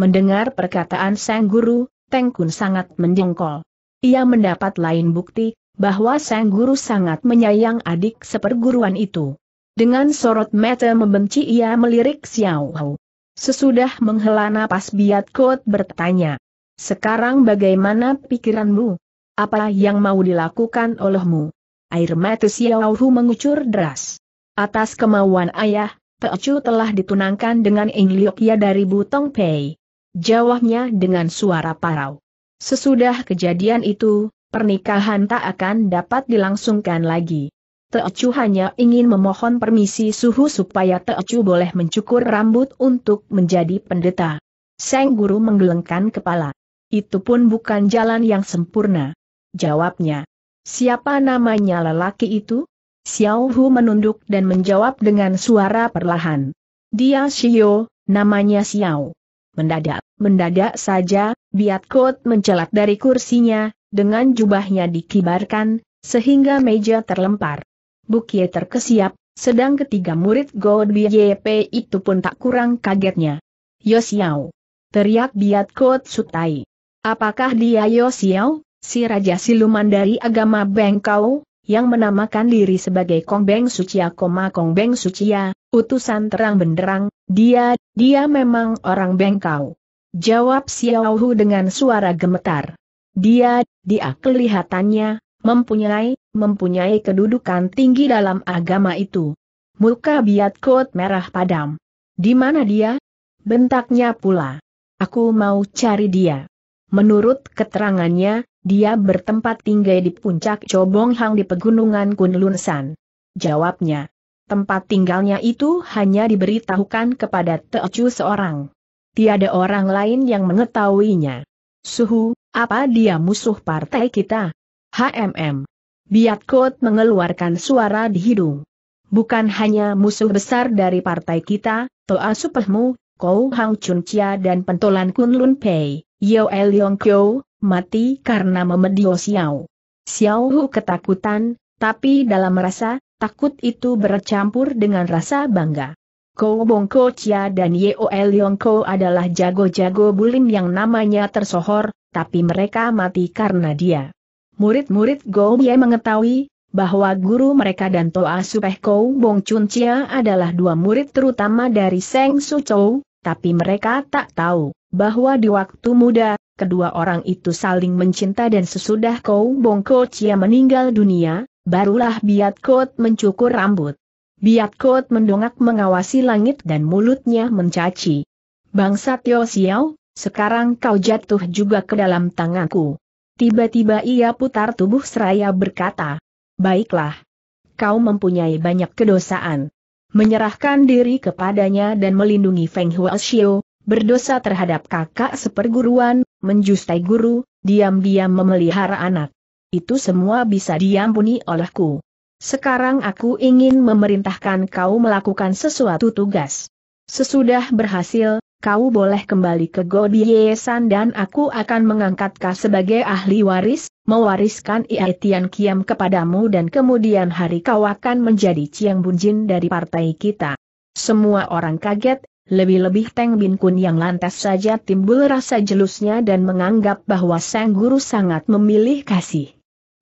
Mendengar perkataan Sang Guru, Teng Kun sangat menjengkol. Ia mendapat lain bukti, bahwa Sang Guru sangat menyayang adik seperguruan itu. Dengan sorot mata membenci ia melirik Xiao Hu. Sesudah menghela napas Biat Kot bertanya, sekarang bagaimana pikiranmu? Apa yang mau dilakukan olehmu? Air mata Xiaohu mengucur deras. Atas kemauan ayah, Teochu telah ditunangkan dengan Ing Liokya dari Butong Pei. Jawabnya dengan suara parau. Sesudah kejadian itu, pernikahan tak akan dapat dilangsungkan lagi. Teochu hanya ingin memohon permisi suhu supaya Teochu boleh mencukur rambut untuk menjadi pendeta. Seng Guru menggelengkan kepala itu pun bukan jalan yang sempurna. Jawabnya. Siapa namanya lelaki itu? Xiao Hu menunduk dan menjawab dengan suara perlahan. Dia Xiao, namanya Xiao. Mendadak, mendadak saja, Biat Kot mencelat dari kursinya, dengan jubahnya dikibarkan, sehingga meja terlempar. Bukie terkesiap, sedang ketiga murid God YP itu pun tak kurang kagetnya. Yo Xiao! Teriak Biat Kot Sutai. Apakah dia Yosiao, si Raja Siluman dari agama Bengkau, yang menamakan diri sebagai Kong Beng Sucia Koma Kong Beng Suciya, utusan terang benderang, dia, dia memang orang Bengkau. Jawab Xiao Hu dengan suara gemetar. Dia, dia kelihatannya, mempunyai, mempunyai kedudukan tinggi dalam agama itu. Muka biat kot merah padam. Di mana dia? Bentaknya pula. Aku mau cari dia. Menurut keterangannya, dia bertempat tinggal di puncak Cobong Hang di pegunungan Kunlunsan. Jawabnya, tempat tinggalnya itu hanya diberitahukan kepada Teocu seorang. Tiada orang lain yang mengetahuinya. Suhu, apa dia musuh partai kita? HMM. Biatkot mengeluarkan suara di hidung. Bukan hanya musuh besar dari partai kita, Toa Supehmu, Kou Hang Chun Chia dan pentolan Kun Pei. Yao Elyong Kyo, mati karena memedio Xiao. Xiao Hu ketakutan, tapi dalam rasa, takut itu bercampur dengan rasa bangga. Ko Bongko Chia dan Yeo Elion Ko adalah jago-jago bulim yang namanya tersohor, tapi mereka mati karena dia. Murid-murid Go Ye mengetahui, bahwa guru mereka dan Toa Supeh Kou Bong Chun Chia adalah dua murid terutama dari Seng Su Chou, tapi mereka tak tahu bahwa di waktu muda, kedua orang itu saling mencinta dan sesudah Kau Bongko Chia meninggal dunia, barulah Biat Kot mencukur rambut. Biat Kot mendongak mengawasi langit dan mulutnya mencaci. Bangsa Tio Xiao, sekarang kau jatuh juga ke dalam tanganku. Tiba-tiba ia putar tubuh seraya berkata, Baiklah. Kau mempunyai banyak kedosaan menyerahkan diri kepadanya dan melindungi Feng Huo Xiu, berdosa terhadap kakak seperguruan, menjustai guru, diam-diam memelihara anak. Itu semua bisa diampuni olehku. Sekarang aku ingin memerintahkan kau melakukan sesuatu tugas. Sesudah berhasil, kau boleh kembali ke Yesan dan aku akan mengangkat kau sebagai ahli waris, mewariskan Iaitian Kiam kepadamu dan kemudian hari kau akan menjadi Ciang Bunjin dari partai kita. Semua orang kaget, lebih-lebih Teng Bin Kun yang lantas saja timbul rasa jelusnya dan menganggap bahwa sang guru sangat memilih kasih.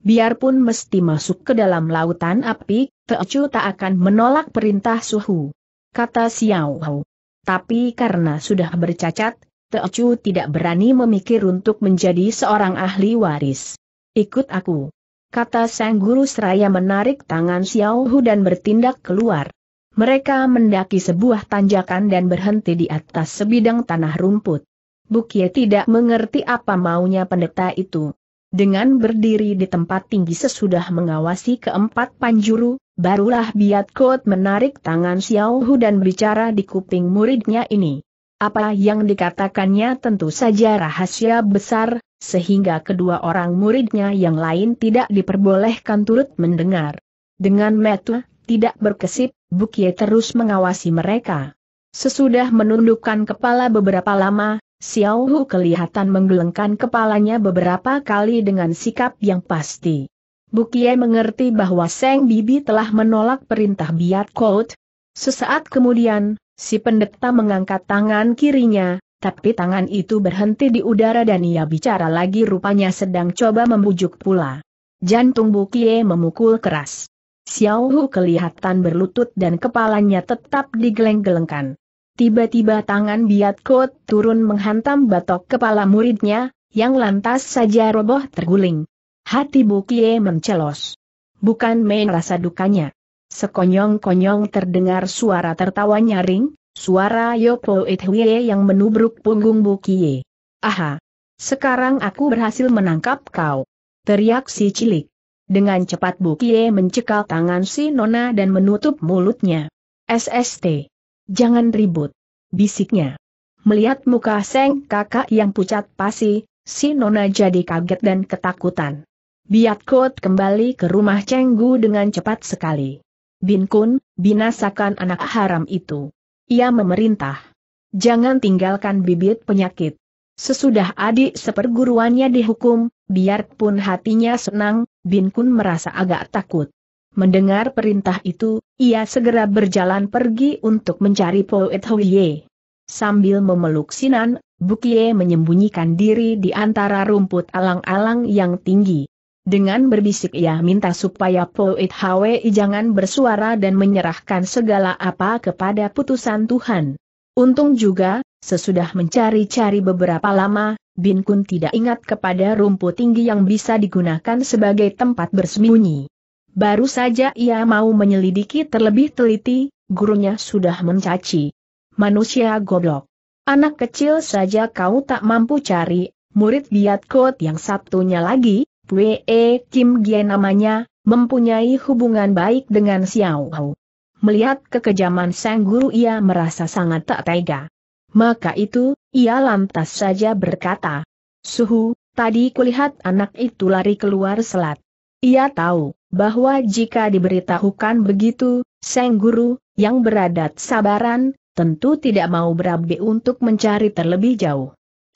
Biarpun mesti masuk ke dalam lautan api, Teocu tak akan menolak perintah suhu. Kata Xiao Hou. Tapi karena sudah bercacat, Teocu tidak berani memikir untuk menjadi seorang ahli waris. Ikut aku. Kata sang guru seraya menarik tangan Xiao Hu dan bertindak keluar. Mereka mendaki sebuah tanjakan dan berhenti di atas sebidang tanah rumput. Bukie tidak mengerti apa maunya pendeta itu. Dengan berdiri di tempat tinggi sesudah mengawasi keempat panjuru, barulah Biat Kot menarik tangan Xiao Hu dan bicara di kuping muridnya ini. Apa yang dikatakannya tentu saja rahasia besar, sehingga kedua orang muridnya yang lain tidak diperbolehkan turut mendengar. Dengan metu, tidak berkesip, Bukie terus mengawasi mereka. Sesudah menundukkan kepala beberapa lama, Xiao Hu kelihatan menggelengkan kepalanya beberapa kali dengan sikap yang pasti. Bukie mengerti bahwa Seng Bibi telah menolak perintah Biat Kout. Sesaat kemudian, si pendeta mengangkat tangan kirinya, tapi tangan itu berhenti di udara dan ia bicara lagi rupanya sedang coba membujuk pula. Jantung Bukie memukul keras. Xiao Hu kelihatan berlutut dan kepalanya tetap digeleng-gelengkan. Tiba-tiba tangan Biat Kot turun menghantam batok kepala muridnya, yang lantas saja roboh terguling. Hati Bukie mencelos. Bukan main rasa dukanya. Sekonyong-konyong terdengar suara tertawa nyaring, suara Yopo Ithuye yang menubruk punggung Bukie. Aha! Sekarang aku berhasil menangkap kau. Teriak si cilik. Dengan cepat Bukie mencekal tangan si Nona dan menutup mulutnya. SST. Jangan ribut. Bisiknya. Melihat muka Seng kakak yang pucat pasi, si Nona jadi kaget dan ketakutan. Biat Kot kembali ke rumah Cenggu dengan cepat sekali. Bin Kun, binasakan anak haram itu. Ia memerintah. Jangan tinggalkan bibit penyakit. Sesudah adik seperguruannya dihukum, biarpun hatinya senang, Bin Kun merasa agak takut. Mendengar perintah itu, ia segera berjalan pergi untuk mencari Poet Huiye. Sambil memeluk Sinan, Bukie menyembunyikan diri di antara rumput alang-alang yang tinggi. Dengan berbisik ia minta supaya Poet Hwe jangan bersuara dan menyerahkan segala apa kepada putusan Tuhan. Untung juga, sesudah mencari-cari beberapa lama, Bin Kun tidak ingat kepada rumput tinggi yang bisa digunakan sebagai tempat bersembunyi. Baru saja ia mau menyelidiki terlebih teliti, gurunya sudah mencaci. Manusia goblok. Anak kecil saja kau tak mampu cari, murid Biat kot yang satunya lagi, Pue Kim Gie namanya, mempunyai hubungan baik dengan Xiao Hou. Melihat kekejaman sang guru ia merasa sangat tak tega. Maka itu, ia lantas saja berkata, Suhu, tadi kulihat anak itu lari keluar selat. Ia tahu, bahwa jika diberitahukan begitu, Seng Guru, yang beradat sabaran, tentu tidak mau berabe untuk mencari terlebih jauh.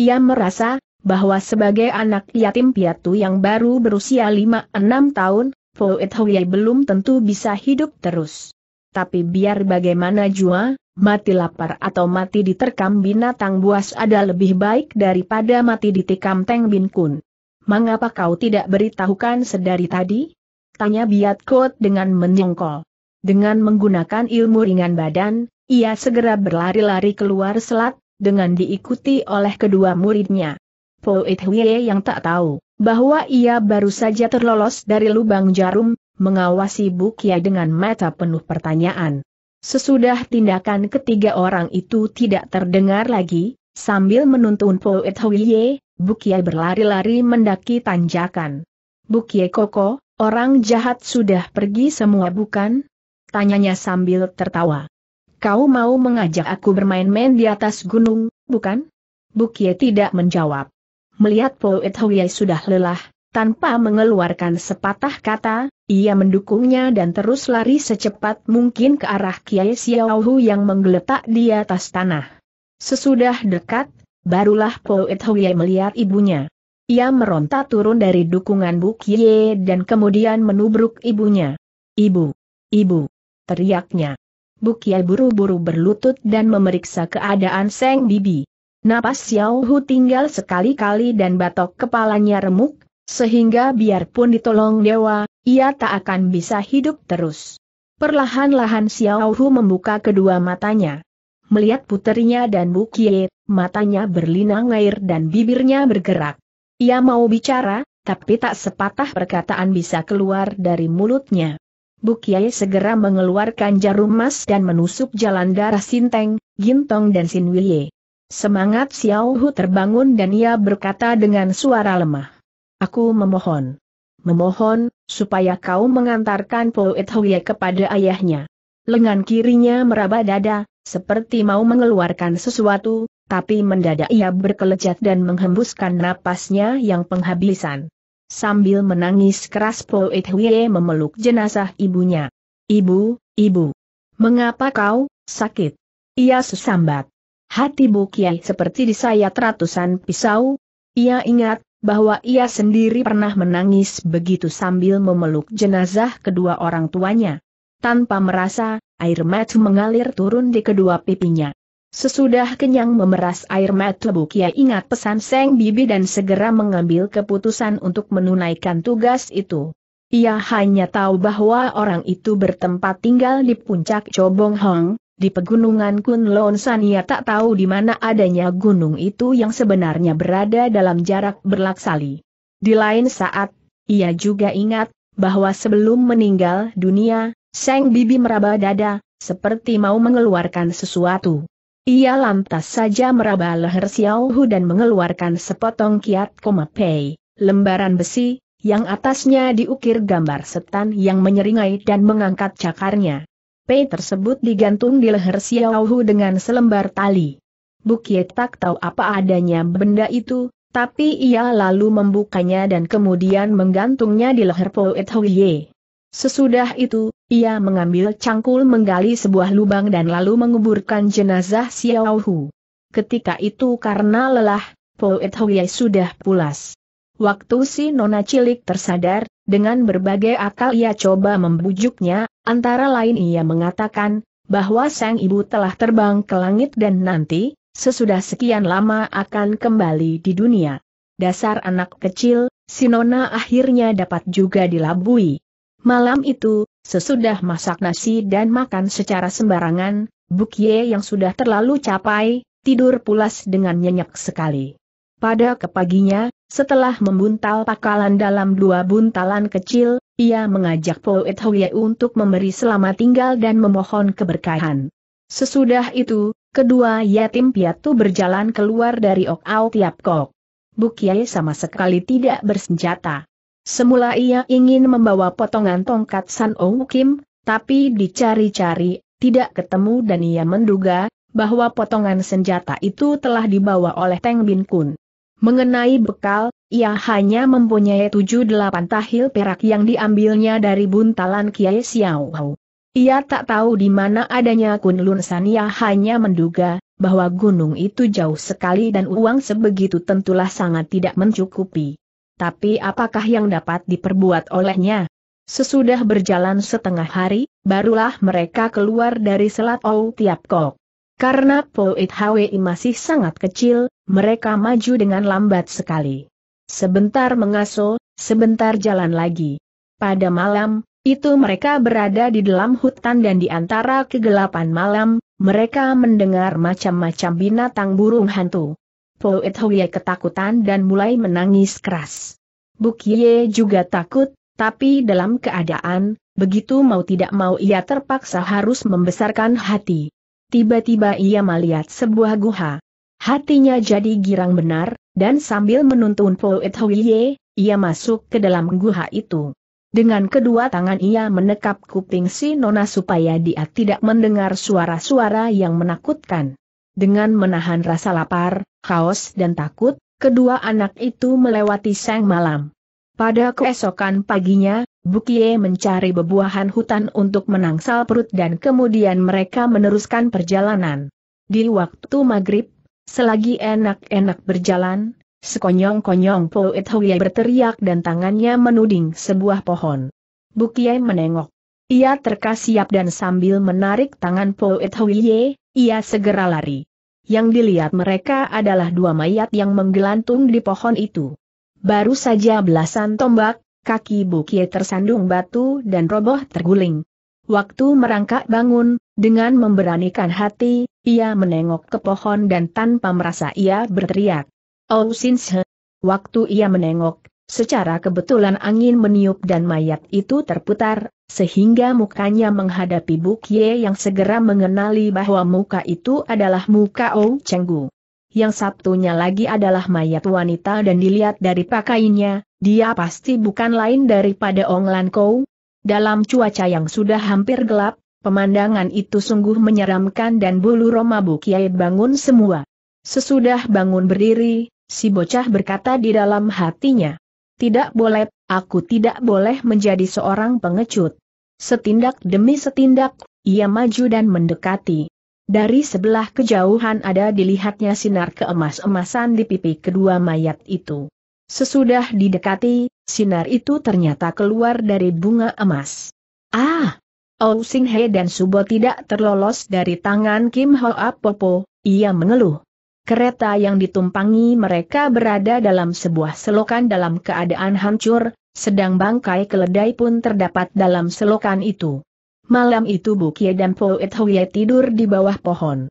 Ia merasa, bahwa sebagai anak yatim piatu yang baru berusia 5-6 tahun, Poet Huyai belum tentu bisa hidup terus. Tapi biar bagaimana jua, mati lapar atau mati diterkam binatang buas ada lebih baik daripada mati ditikam Teng Bin Kun. Mengapa kau tidak beritahukan sedari tadi? Tanya Biat Kot dengan menyongkol. Dengan menggunakan ilmu ringan badan, ia segera berlari-lari keluar selat, dengan diikuti oleh kedua muridnya. It Huye yang tak tahu, bahwa ia baru saja terlolos dari lubang jarum, mengawasi Bukia dengan mata penuh pertanyaan. Sesudah tindakan ketiga orang itu tidak terdengar lagi, sambil menuntun Poet Huiye, Bukie berlari-lari mendaki tanjakan. Bukie Koko, orang jahat sudah pergi semua bukan? Tanyanya sambil tertawa. Kau mau mengajak aku bermain-main di atas gunung, bukan? Bukie tidak menjawab. Melihat Poet Huiye sudah lelah, tanpa mengeluarkan sepatah kata, ia mendukungnya dan terus lari secepat mungkin ke arah Kiai Xiaohu yang menggeletak di atas tanah. Sesudah dekat, barulah Poet Huye melihat ibunya. Ia meronta turun dari dukungan Bu Kie dan kemudian menubruk ibunya. Ibu! Ibu! teriaknya. Bu buru-buru berlutut dan memeriksa keadaan Seng Bibi. Napas Xiao tinggal sekali-kali dan batok kepalanya remuk, sehingga biarpun ditolong dewa, ia tak akan bisa hidup terus. Perlahan-lahan Xiao Hu membuka kedua matanya. Melihat puterinya dan Bukie, matanya berlinang air dan bibirnya bergerak. Ia mau bicara, tapi tak sepatah perkataan bisa keluar dari mulutnya. Kie segera mengeluarkan jarum emas dan menusuk jalan darah Sinteng, Gintong dan Sinwilye. Semangat Xiao Hu terbangun dan ia berkata dengan suara lemah. Aku memohon. Memohon, supaya kau mengantarkan Poet Hwe kepada ayahnya. Lengan kirinya meraba dada, seperti mau mengeluarkan sesuatu, tapi mendadak ia berkelejat dan menghembuskan napasnya yang penghabisan. Sambil menangis keras Poet Huye memeluk jenazah ibunya. Ibu, ibu. Mengapa kau, sakit? Ia sesambat. Hati Bu Kiai seperti disayat ratusan pisau. Ia ingat, bahwa ia sendiri pernah menangis begitu sambil memeluk jenazah kedua orang tuanya. Tanpa merasa, air mata mengalir turun di kedua pipinya. Sesudah kenyang memeras air mata Bukia ingat pesan Seng Bibi dan segera mengambil keputusan untuk menunaikan tugas itu. Ia hanya tahu bahwa orang itu bertempat tinggal di puncak Cobong Hong, di pegunungan Kunlon Sania tak tahu di mana adanya gunung itu yang sebenarnya berada dalam jarak berlaksali. Di lain saat, ia juga ingat, bahwa sebelum meninggal dunia, Seng Bibi meraba dada, seperti mau mengeluarkan sesuatu. Ia lantas saja meraba leher Xiao Hu dan mengeluarkan sepotong kiat koma pei, lembaran besi, yang atasnya diukir gambar setan yang menyeringai dan mengangkat cakarnya. Pei tersebut digantung di leher Xiao Hu dengan selembar tali. Bukiet tak tahu apa adanya benda itu, tapi ia lalu membukanya dan kemudian menggantungnya di leher Poet Huiye. Sesudah itu, ia mengambil cangkul menggali sebuah lubang dan lalu menguburkan jenazah Xiao Hu. Ketika itu karena lelah, Poet Huiye sudah pulas. Waktu si nona cilik tersadar, dengan berbagai akal ia coba membujuknya, antara lain ia mengatakan, bahwa sang ibu telah terbang ke langit dan nanti, sesudah sekian lama akan kembali di dunia. Dasar anak kecil, Sinona akhirnya dapat juga dilabui. Malam itu, sesudah masak nasi dan makan secara sembarangan, Bukye yang sudah terlalu capai, tidur pulas dengan nyenyak sekali. Pada kepaginya, setelah membuntal pakalan dalam dua buntalan kecil, ia mengajak Poet Hoye untuk memberi selamat tinggal dan memohon keberkahan. Sesudah itu, kedua yatim piatu berjalan keluar dari Ok Ao Tiap Kok. Bukiai sama sekali tidak bersenjata. Semula ia ingin membawa potongan tongkat San O Kim, tapi dicari-cari, tidak ketemu dan ia menduga, bahwa potongan senjata itu telah dibawa oleh Teng Bin Kun. Mengenai bekal, ia hanya mempunyai 7-8 tahil perak yang diambilnya dari buntalan Kiai Xiao. Ia tak tahu di mana adanya Kunlun San ia hanya menduga bahwa gunung itu jauh sekali dan uang sebegitu tentulah sangat tidak mencukupi. Tapi apakah yang dapat diperbuat olehnya? Sesudah berjalan setengah hari, barulah mereka keluar dari Selat Ou Tiap Kok. Karena Poit Hwi masih sangat kecil, mereka maju dengan lambat sekali. Sebentar mengaso, sebentar jalan lagi. Pada malam, itu mereka berada di dalam hutan dan di antara kegelapan malam, mereka mendengar macam-macam binatang burung hantu. Poet Hwi ketakutan dan mulai menangis keras. Bukie juga takut, tapi dalam keadaan, begitu mau tidak mau ia terpaksa harus membesarkan hati. Tiba-tiba ia melihat sebuah guha. Hatinya jadi girang benar, dan sambil menuntun Poet Huiye, ia masuk ke dalam guha itu. Dengan kedua tangan ia menekap kuping si Nona supaya dia tidak mendengar suara-suara yang menakutkan. Dengan menahan rasa lapar, haus dan takut, kedua anak itu melewati sang malam. Pada keesokan paginya, Bukie mencari bebuahan hutan untuk menangsal perut dan kemudian mereka meneruskan perjalanan. Di waktu maghrib, selagi enak-enak berjalan, sekonyong-konyong Poet Hoye berteriak dan tangannya menuding sebuah pohon. Bukie menengok. Ia terkasiap dan sambil menarik tangan Poet Hoye, ia segera lari. Yang dilihat mereka adalah dua mayat yang menggelantung di pohon itu. Baru saja belasan tombak, kaki Bukie tersandung batu dan roboh terguling. Waktu merangkak bangun, dengan memberanikan hati, ia menengok ke pohon dan tanpa merasa ia berteriak. Oh Sinshe! Waktu ia menengok, secara kebetulan angin meniup dan mayat itu terputar, sehingga mukanya menghadapi Bukie yang segera mengenali bahwa muka itu adalah muka Oh Chenggu yang satunya lagi adalah mayat wanita dan dilihat dari pakainya, dia pasti bukan lain daripada Ong Lan Kou. Dalam cuaca yang sudah hampir gelap, pemandangan itu sungguh menyeramkan dan bulu Roma Kiai bangun semua. Sesudah bangun berdiri, si bocah berkata di dalam hatinya. Tidak boleh, aku tidak boleh menjadi seorang pengecut. Setindak demi setindak, ia maju dan mendekati. Dari sebelah kejauhan ada dilihatnya sinar keemas-emasan di pipi kedua mayat itu. Sesudah didekati, sinar itu ternyata keluar dari bunga emas. Ah! Oh Sing He dan Subo tidak terlolos dari tangan Kim Ho Apopo. ia mengeluh. Kereta yang ditumpangi mereka berada dalam sebuah selokan dalam keadaan hancur, sedang bangkai keledai pun terdapat dalam selokan itu. Malam itu Bukie dan Poet Hoye tidur di bawah pohon.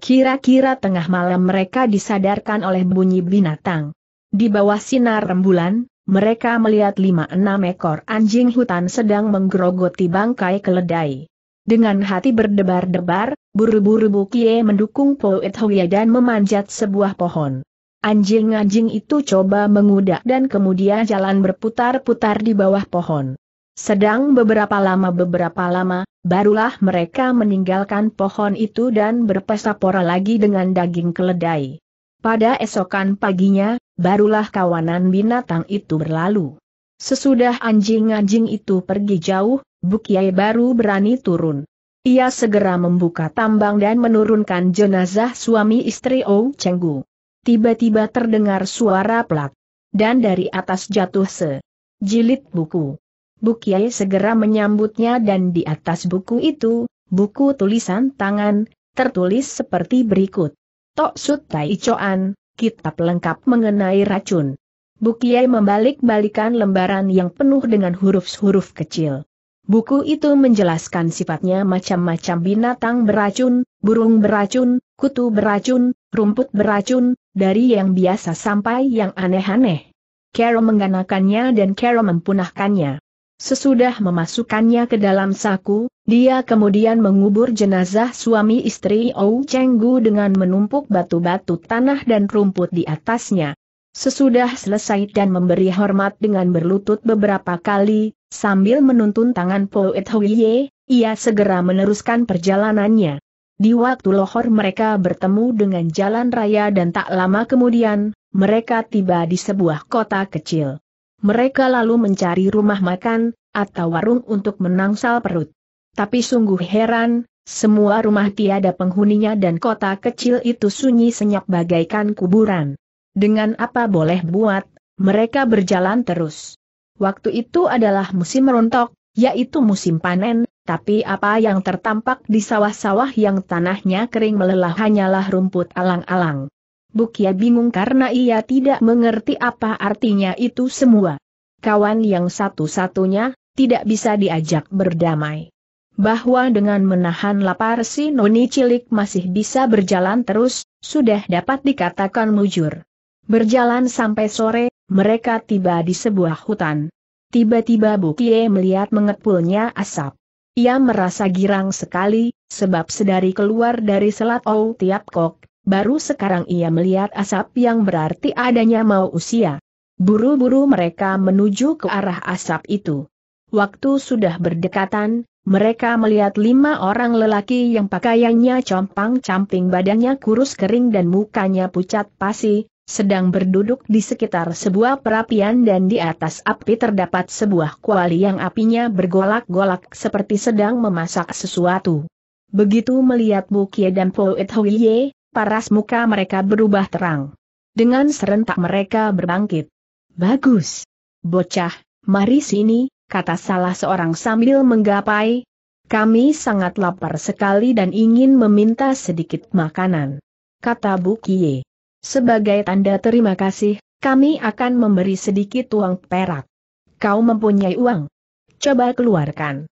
Kira-kira tengah malam mereka disadarkan oleh bunyi binatang. Di bawah sinar rembulan, mereka melihat lima enam ekor anjing hutan sedang menggerogoti bangkai keledai. Dengan hati berdebar-debar, buru-buru Bukie mendukung Poet Hoya dan memanjat sebuah pohon. Anjing-anjing itu coba mengudak dan kemudian jalan berputar-putar di bawah pohon. Sedang beberapa lama beberapa lama, barulah mereka meninggalkan pohon itu dan berpesta pora lagi dengan daging keledai. Pada esokan paginya, barulah kawanan binatang itu berlalu. Sesudah anjing-anjing itu pergi jauh, Bukiai baru berani turun. Ia segera membuka tambang dan menurunkan jenazah suami istri Ou Chenggu. Tiba-tiba terdengar suara plak. Dan dari atas jatuh se. Jilid buku. Bukiai segera menyambutnya dan di atas buku itu, buku tulisan tangan, tertulis seperti berikut. Tok Sut Tai Choan, kitab lengkap mengenai racun. Bukiai membalik-balikan lembaran yang penuh dengan huruf-huruf kecil. Buku itu menjelaskan sifatnya macam-macam binatang beracun, burung beracun, kutu beracun, rumput beracun, dari yang biasa sampai yang aneh-aneh. Carol mengganakannya dan Carol mempunahkannya. Sesudah memasukkannya ke dalam saku, dia kemudian mengubur jenazah suami istri Ou Chenggu dengan menumpuk batu-batu tanah dan rumput di atasnya. Sesudah selesai dan memberi hormat dengan berlutut beberapa kali, sambil menuntun tangan Poet Huiye, ia segera meneruskan perjalanannya. Di waktu lohor mereka bertemu dengan jalan raya dan tak lama kemudian, mereka tiba di sebuah kota kecil. Mereka lalu mencari rumah makan, atau warung untuk menangsal perut. Tapi sungguh heran, semua rumah tiada penghuninya dan kota kecil itu sunyi senyap bagaikan kuburan. Dengan apa boleh buat, mereka berjalan terus. Waktu itu adalah musim rontok, yaitu musim panen, tapi apa yang tertampak di sawah-sawah yang tanahnya kering melelah hanyalah rumput alang-alang. Bukia bingung karena ia tidak mengerti apa artinya itu semua. Kawan yang satu-satunya, tidak bisa diajak berdamai. Bahwa dengan menahan lapar si Noni cilik masih bisa berjalan terus, sudah dapat dikatakan mujur. Berjalan sampai sore, mereka tiba di sebuah hutan. Tiba-tiba Bukie melihat mengepulnya asap. Ia merasa girang sekali, sebab sedari keluar dari selat Ou Tiap Kok, baru sekarang ia melihat asap yang berarti adanya mau usia. Buru-buru mereka menuju ke arah asap itu. Waktu sudah berdekatan, mereka melihat lima orang lelaki yang pakaiannya compang-camping badannya kurus kering dan mukanya pucat pasi, sedang berduduk di sekitar sebuah perapian dan di atas api terdapat sebuah kuali yang apinya bergolak-golak seperti sedang memasak sesuatu. Begitu melihat Bukie dan Poet Huiye, paras muka mereka berubah terang. Dengan serentak mereka berbangkit. Bagus. Bocah, mari sini, kata salah seorang sambil menggapai. Kami sangat lapar sekali dan ingin meminta sedikit makanan. Kata Bu Bukie. Sebagai tanda terima kasih, kami akan memberi sedikit uang perak. Kau mempunyai uang? Coba keluarkan.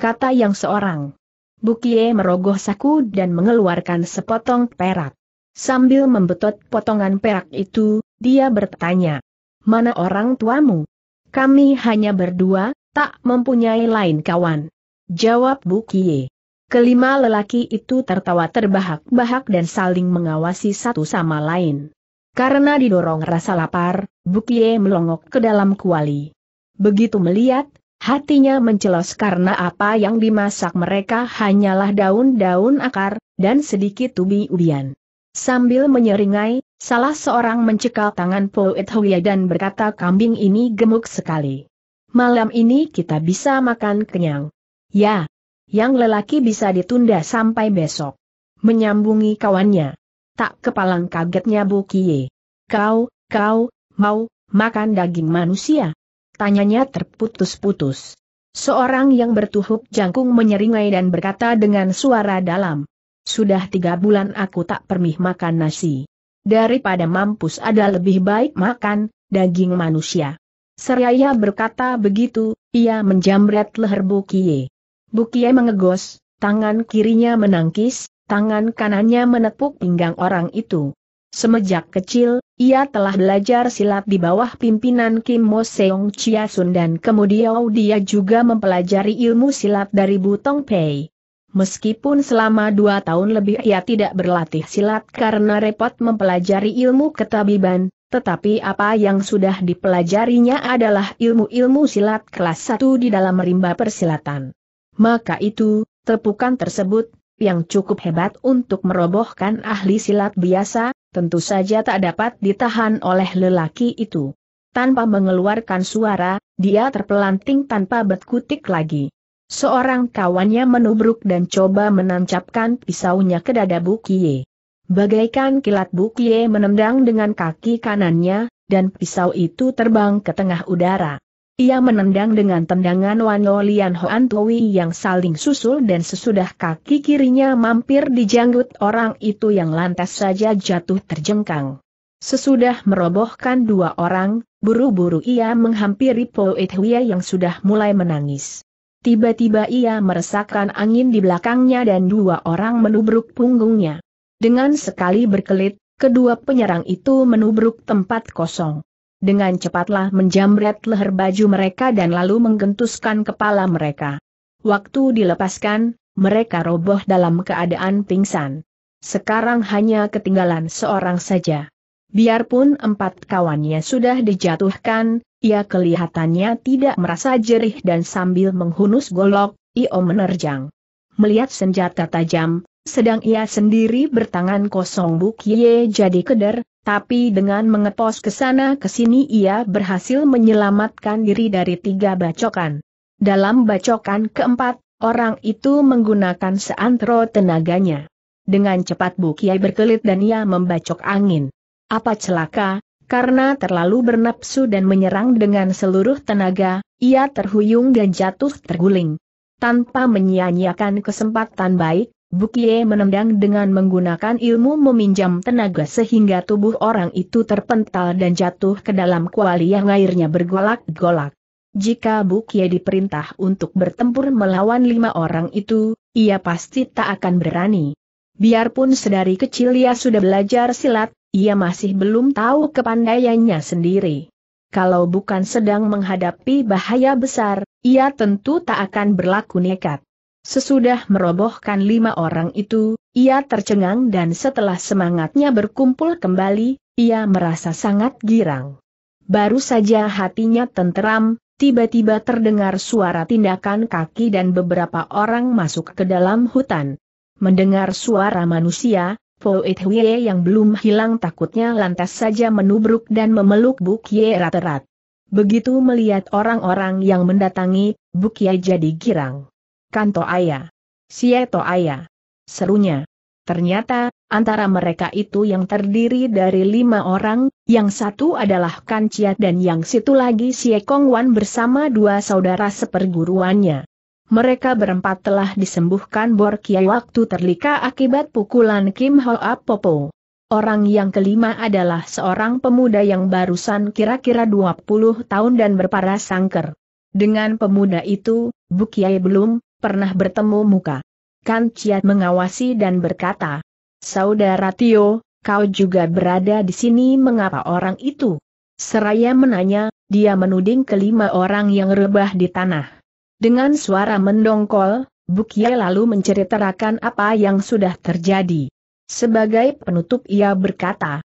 Kata yang seorang. Bukie merogoh saku dan mengeluarkan sepotong perak. Sambil membetot potongan perak itu, dia bertanya, Mana orang tuamu? Kami hanya berdua, tak mempunyai lain kawan. Jawab Bukie. Kelima lelaki itu tertawa terbahak-bahak dan saling mengawasi satu sama lain. Karena didorong rasa lapar, Bukie melongok ke dalam kuali. Begitu melihat, Hatinya mencelos karena apa yang dimasak mereka hanyalah daun-daun akar, dan sedikit ubi-ubian. Sambil menyeringai, salah seorang mencekal tangan Poet Hoya dan berkata kambing ini gemuk sekali. Malam ini kita bisa makan kenyang. Ya, yang lelaki bisa ditunda sampai besok. Menyambungi kawannya. Tak kepalang kagetnya bu kie. Kau, kau, mau, makan daging manusia. Tanyanya terputus-putus. Seorang yang bertuhuk jangkung menyeringai dan berkata dengan suara dalam. Sudah tiga bulan aku tak permih makan nasi. Daripada mampus ada lebih baik makan, daging manusia. Seraya berkata begitu, ia menjamret leher Bukie. Bukie mengegos, tangan kirinya menangkis, tangan kanannya menepuk pinggang orang itu. Semejak kecil, ia telah belajar silat di bawah pimpinan Kim Mo Seong Chia Sun dan kemudian dia juga mempelajari ilmu silat dari Butong Pei. Meskipun selama dua tahun lebih ia tidak berlatih silat karena repot mempelajari ilmu ketabiban, tetapi apa yang sudah dipelajarinya adalah ilmu-ilmu silat kelas 1 di dalam rimba persilatan. Maka itu, tepukan tersebut, yang cukup hebat untuk merobohkan ahli silat biasa, tentu saja tak dapat ditahan oleh lelaki itu. Tanpa mengeluarkan suara, dia terpelanting tanpa berkutik lagi. Seorang kawannya menubruk dan coba menancapkan pisaunya ke dada Bukie. Bagaikan kilat Bukie menendang dengan kaki kanannya, dan pisau itu terbang ke tengah udara. Ia menendang dengan tendangan Wano Lian Hoan Tui yang saling susul dan sesudah kaki kirinya mampir di janggut orang itu yang lantas saja jatuh terjengkang. Sesudah merobohkan dua orang, buru-buru ia menghampiri Po Ethuia yang sudah mulai menangis. Tiba-tiba ia meresahkan angin di belakangnya dan dua orang menubruk punggungnya. Dengan sekali berkelit, kedua penyerang itu menubruk tempat kosong. Dengan cepatlah menjamret leher baju mereka dan lalu menggentuskan kepala mereka. Waktu dilepaskan, mereka roboh dalam keadaan pingsan. Sekarang hanya ketinggalan seorang saja. Biarpun empat kawannya sudah dijatuhkan, ia kelihatannya tidak merasa jerih dan sambil menghunus golok, Io menerjang. Melihat senjata tajam, sedang ia sendiri bertangan kosong Bukye jadi keder, tapi dengan mengepos ke sana ke sini ia berhasil menyelamatkan diri dari tiga bacokan. Dalam bacokan keempat, orang itu menggunakan seantero tenaganya. Dengan cepat Bu berkelit dan ia membacok angin. Apa celaka, karena terlalu bernapsu dan menyerang dengan seluruh tenaga, ia terhuyung dan jatuh terguling. Tanpa menyia-nyiakan kesempatan baik, Bukie menendang dengan menggunakan ilmu meminjam tenaga sehingga tubuh orang itu terpental dan jatuh ke dalam kuali yang airnya bergolak-golak. Jika Bukie diperintah untuk bertempur melawan lima orang itu, ia pasti tak akan berani. Biarpun sedari kecil ia sudah belajar silat, ia masih belum tahu kepandaiannya sendiri. Kalau bukan sedang menghadapi bahaya besar, ia tentu tak akan berlaku nekat. Sesudah merobohkan lima orang itu, ia tercengang dan setelah semangatnya berkumpul kembali, ia merasa sangat girang. Baru saja hatinya tenteram, tiba-tiba terdengar suara tindakan kaki dan beberapa orang masuk ke dalam hutan. Mendengar suara manusia, Po Ithwe yang belum hilang takutnya lantas saja menubruk dan memeluk Bukye erat-erat. Begitu melihat orang-orang yang mendatangi, Bukye jadi girang. Kanto Ayah, Sieto Ayah, Serunya. Ternyata, antara mereka itu yang terdiri dari lima orang, yang satu adalah Kan dan yang situ lagi Sie Kong Wan bersama dua saudara seperguruannya. Mereka berempat telah disembuhkan Bor Kiai waktu terlika akibat pukulan Kim Hoa Popo. Orang yang kelima adalah seorang pemuda yang barusan kira-kira 20 tahun dan berparas sangker. Dengan pemuda itu, Bu Kiai belum pernah bertemu muka. Kan Ciat mengawasi dan berkata, Saudara Tio, kau juga berada di sini mengapa orang itu? Seraya menanya, dia menuding kelima orang yang rebah di tanah. Dengan suara mendongkol, Bukia lalu menceritakan apa yang sudah terjadi. Sebagai penutup ia berkata,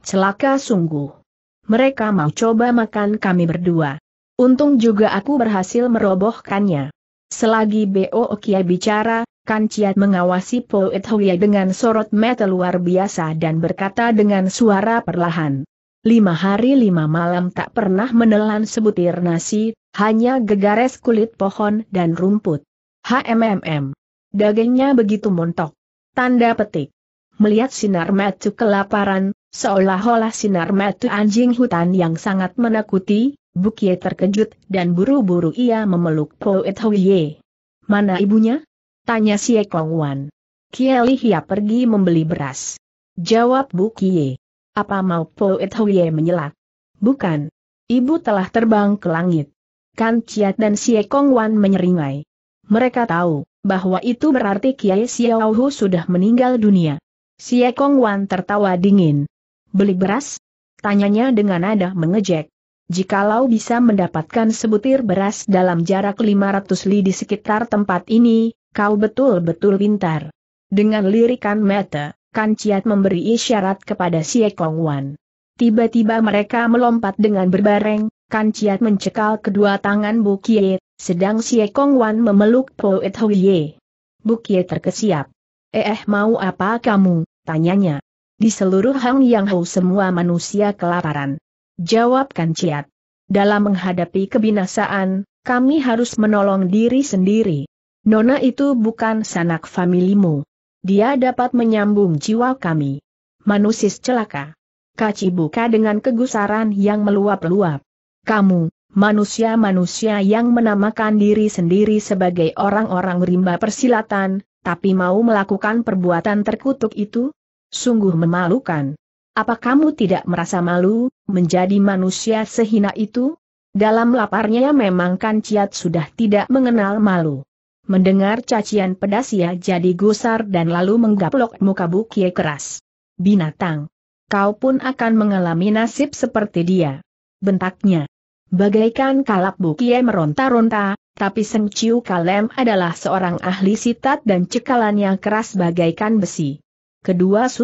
Celaka sungguh. Mereka mau coba makan kami berdua. Untung juga aku berhasil merobohkannya. Selagi Bo Kia bicara, Kan Chiat mengawasi Poet Huya dengan sorot mata luar biasa dan berkata dengan suara perlahan. Lima hari lima malam tak pernah menelan sebutir nasi, hanya gegares kulit pohon dan rumput. HMMM. Dagingnya begitu montok. Tanda petik. Melihat sinar mata kelaparan, seolah-olah sinar mata anjing hutan yang sangat menakuti, Bukie terkejut, dan buru-buru ia memeluk Poet Huiye. Mana ibunya? Tanya si Kong Wan. Kieli Hia pergi membeli beras. Jawab Bukie. Apa mau Poet Huiye menyelak? Bukan. Ibu telah terbang ke langit. Kan dan si Kong Wan menyeringai. Mereka tahu, bahwa itu berarti Kiai Xiaohu sudah meninggal dunia. Si Kong Wan tertawa dingin. Beli beras? Tanyanya dengan nada mengejek. Jikalau bisa mendapatkan sebutir beras dalam jarak 500 li di sekitar tempat ini, kau betul-betul pintar. Dengan lirikan mata, Kanciat memberi isyarat kepada Sie Kong Wan. Tiba-tiba mereka melompat dengan berbareng, Kanciat mencekal kedua tangan Bu Kie, sedang Sie Kong Wan memeluk Poet Ye. Bu Kie terkesiap. Eh mau apa kamu, tanyanya. Di seluruh Hang Yang Hou semua manusia kelaparan. Jawab Ciat. Dalam menghadapi kebinasaan, kami harus menolong diri sendiri. Nona itu bukan sanak familimu. Dia dapat menyambung jiwa kami. Manusis celaka. Kaci buka dengan kegusaran yang meluap-luap. Kamu, manusia-manusia yang menamakan diri sendiri sebagai orang-orang rimba persilatan, tapi mau melakukan perbuatan terkutuk itu? Sungguh memalukan. Apa kamu tidak merasa malu, menjadi manusia sehina itu? Dalam laparnya memang kan Ciat sudah tidak mengenal malu. Mendengar cacian pedas ia jadi gusar dan lalu menggaplok muka Bukie keras. Binatang. Kau pun akan mengalami nasib seperti dia. Bentaknya. Bagaikan kalap Bukie meronta-ronta, tapi Seng Ciu Kalem adalah seorang ahli sitat dan cekalannya keras bagaikan besi. Kedua Si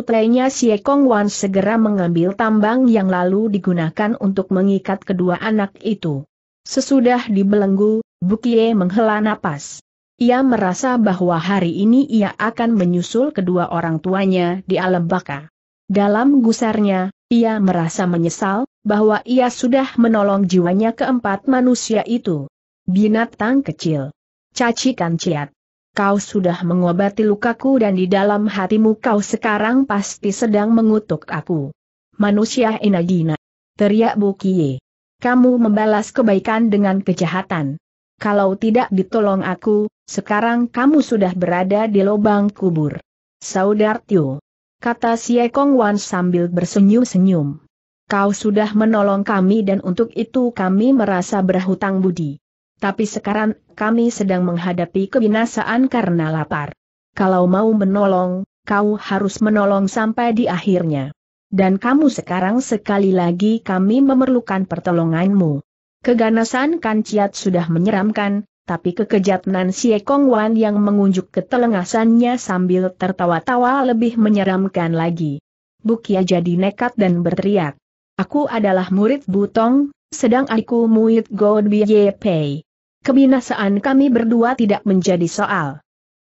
Kong Wan segera mengambil tambang yang lalu digunakan untuk mengikat kedua anak itu. Sesudah dibelenggu, Bukie menghela napas. Ia merasa bahwa hari ini ia akan menyusul kedua orang tuanya di alam baka. Dalam gusarnya, ia merasa menyesal bahwa ia sudah menolong jiwanya keempat manusia itu. Binatang kecil. Cacikan ciat kau sudah mengobati lukaku dan di dalam hatimu kau sekarang pasti sedang mengutuk aku. Manusia inagina. Teriak Bukie. Kamu membalas kebaikan dengan kejahatan. Kalau tidak ditolong aku, sekarang kamu sudah berada di lubang kubur. Saudar Tio. Kata Siekong Wan sambil bersenyum-senyum. Kau sudah menolong kami dan untuk itu kami merasa berhutang budi. Tapi sekarang kami sedang menghadapi kebinasaan karena lapar. Kalau mau menolong, kau harus menolong sampai di akhirnya. Dan kamu sekarang sekali lagi kami memerlukan pertolonganmu. Keganasan Kanciat sudah menyeramkan, tapi kekejatan si Kong Wan yang mengunjuk ketelengasannya sambil tertawa-tawa lebih menyeramkan lagi. Bukia jadi nekat dan berteriak. Aku adalah murid Butong, sedang aku murid God Biye Pei kebinasaan kami berdua tidak menjadi soal.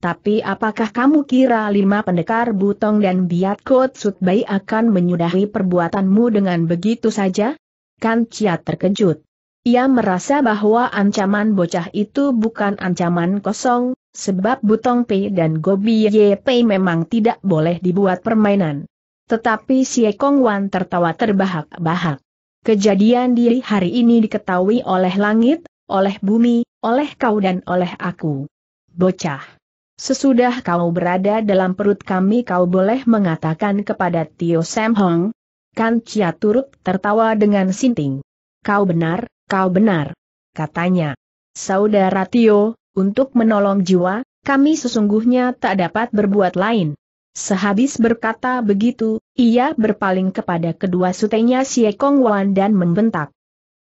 Tapi apakah kamu kira lima pendekar butong dan biat kot sutbai akan menyudahi perbuatanmu dengan begitu saja? Kan Chia terkejut. Ia merasa bahwa ancaman bocah itu bukan ancaman kosong, sebab Butong Pei dan Gobi Ye Pei memang tidak boleh dibuat permainan. Tetapi Si Kong Wan tertawa terbahak-bahak. Kejadian di hari ini diketahui oleh langit, oleh bumi, oleh kau dan oleh aku. Bocah. Sesudah kau berada dalam perut kami kau boleh mengatakan kepada Tio Sam Hong. Kan Chia turut tertawa dengan sinting. Kau benar, kau benar. Katanya. Saudara Tio, untuk menolong jiwa, kami sesungguhnya tak dapat berbuat lain. Sehabis berkata begitu, ia berpaling kepada kedua sutenya Siekong Wan dan membentak.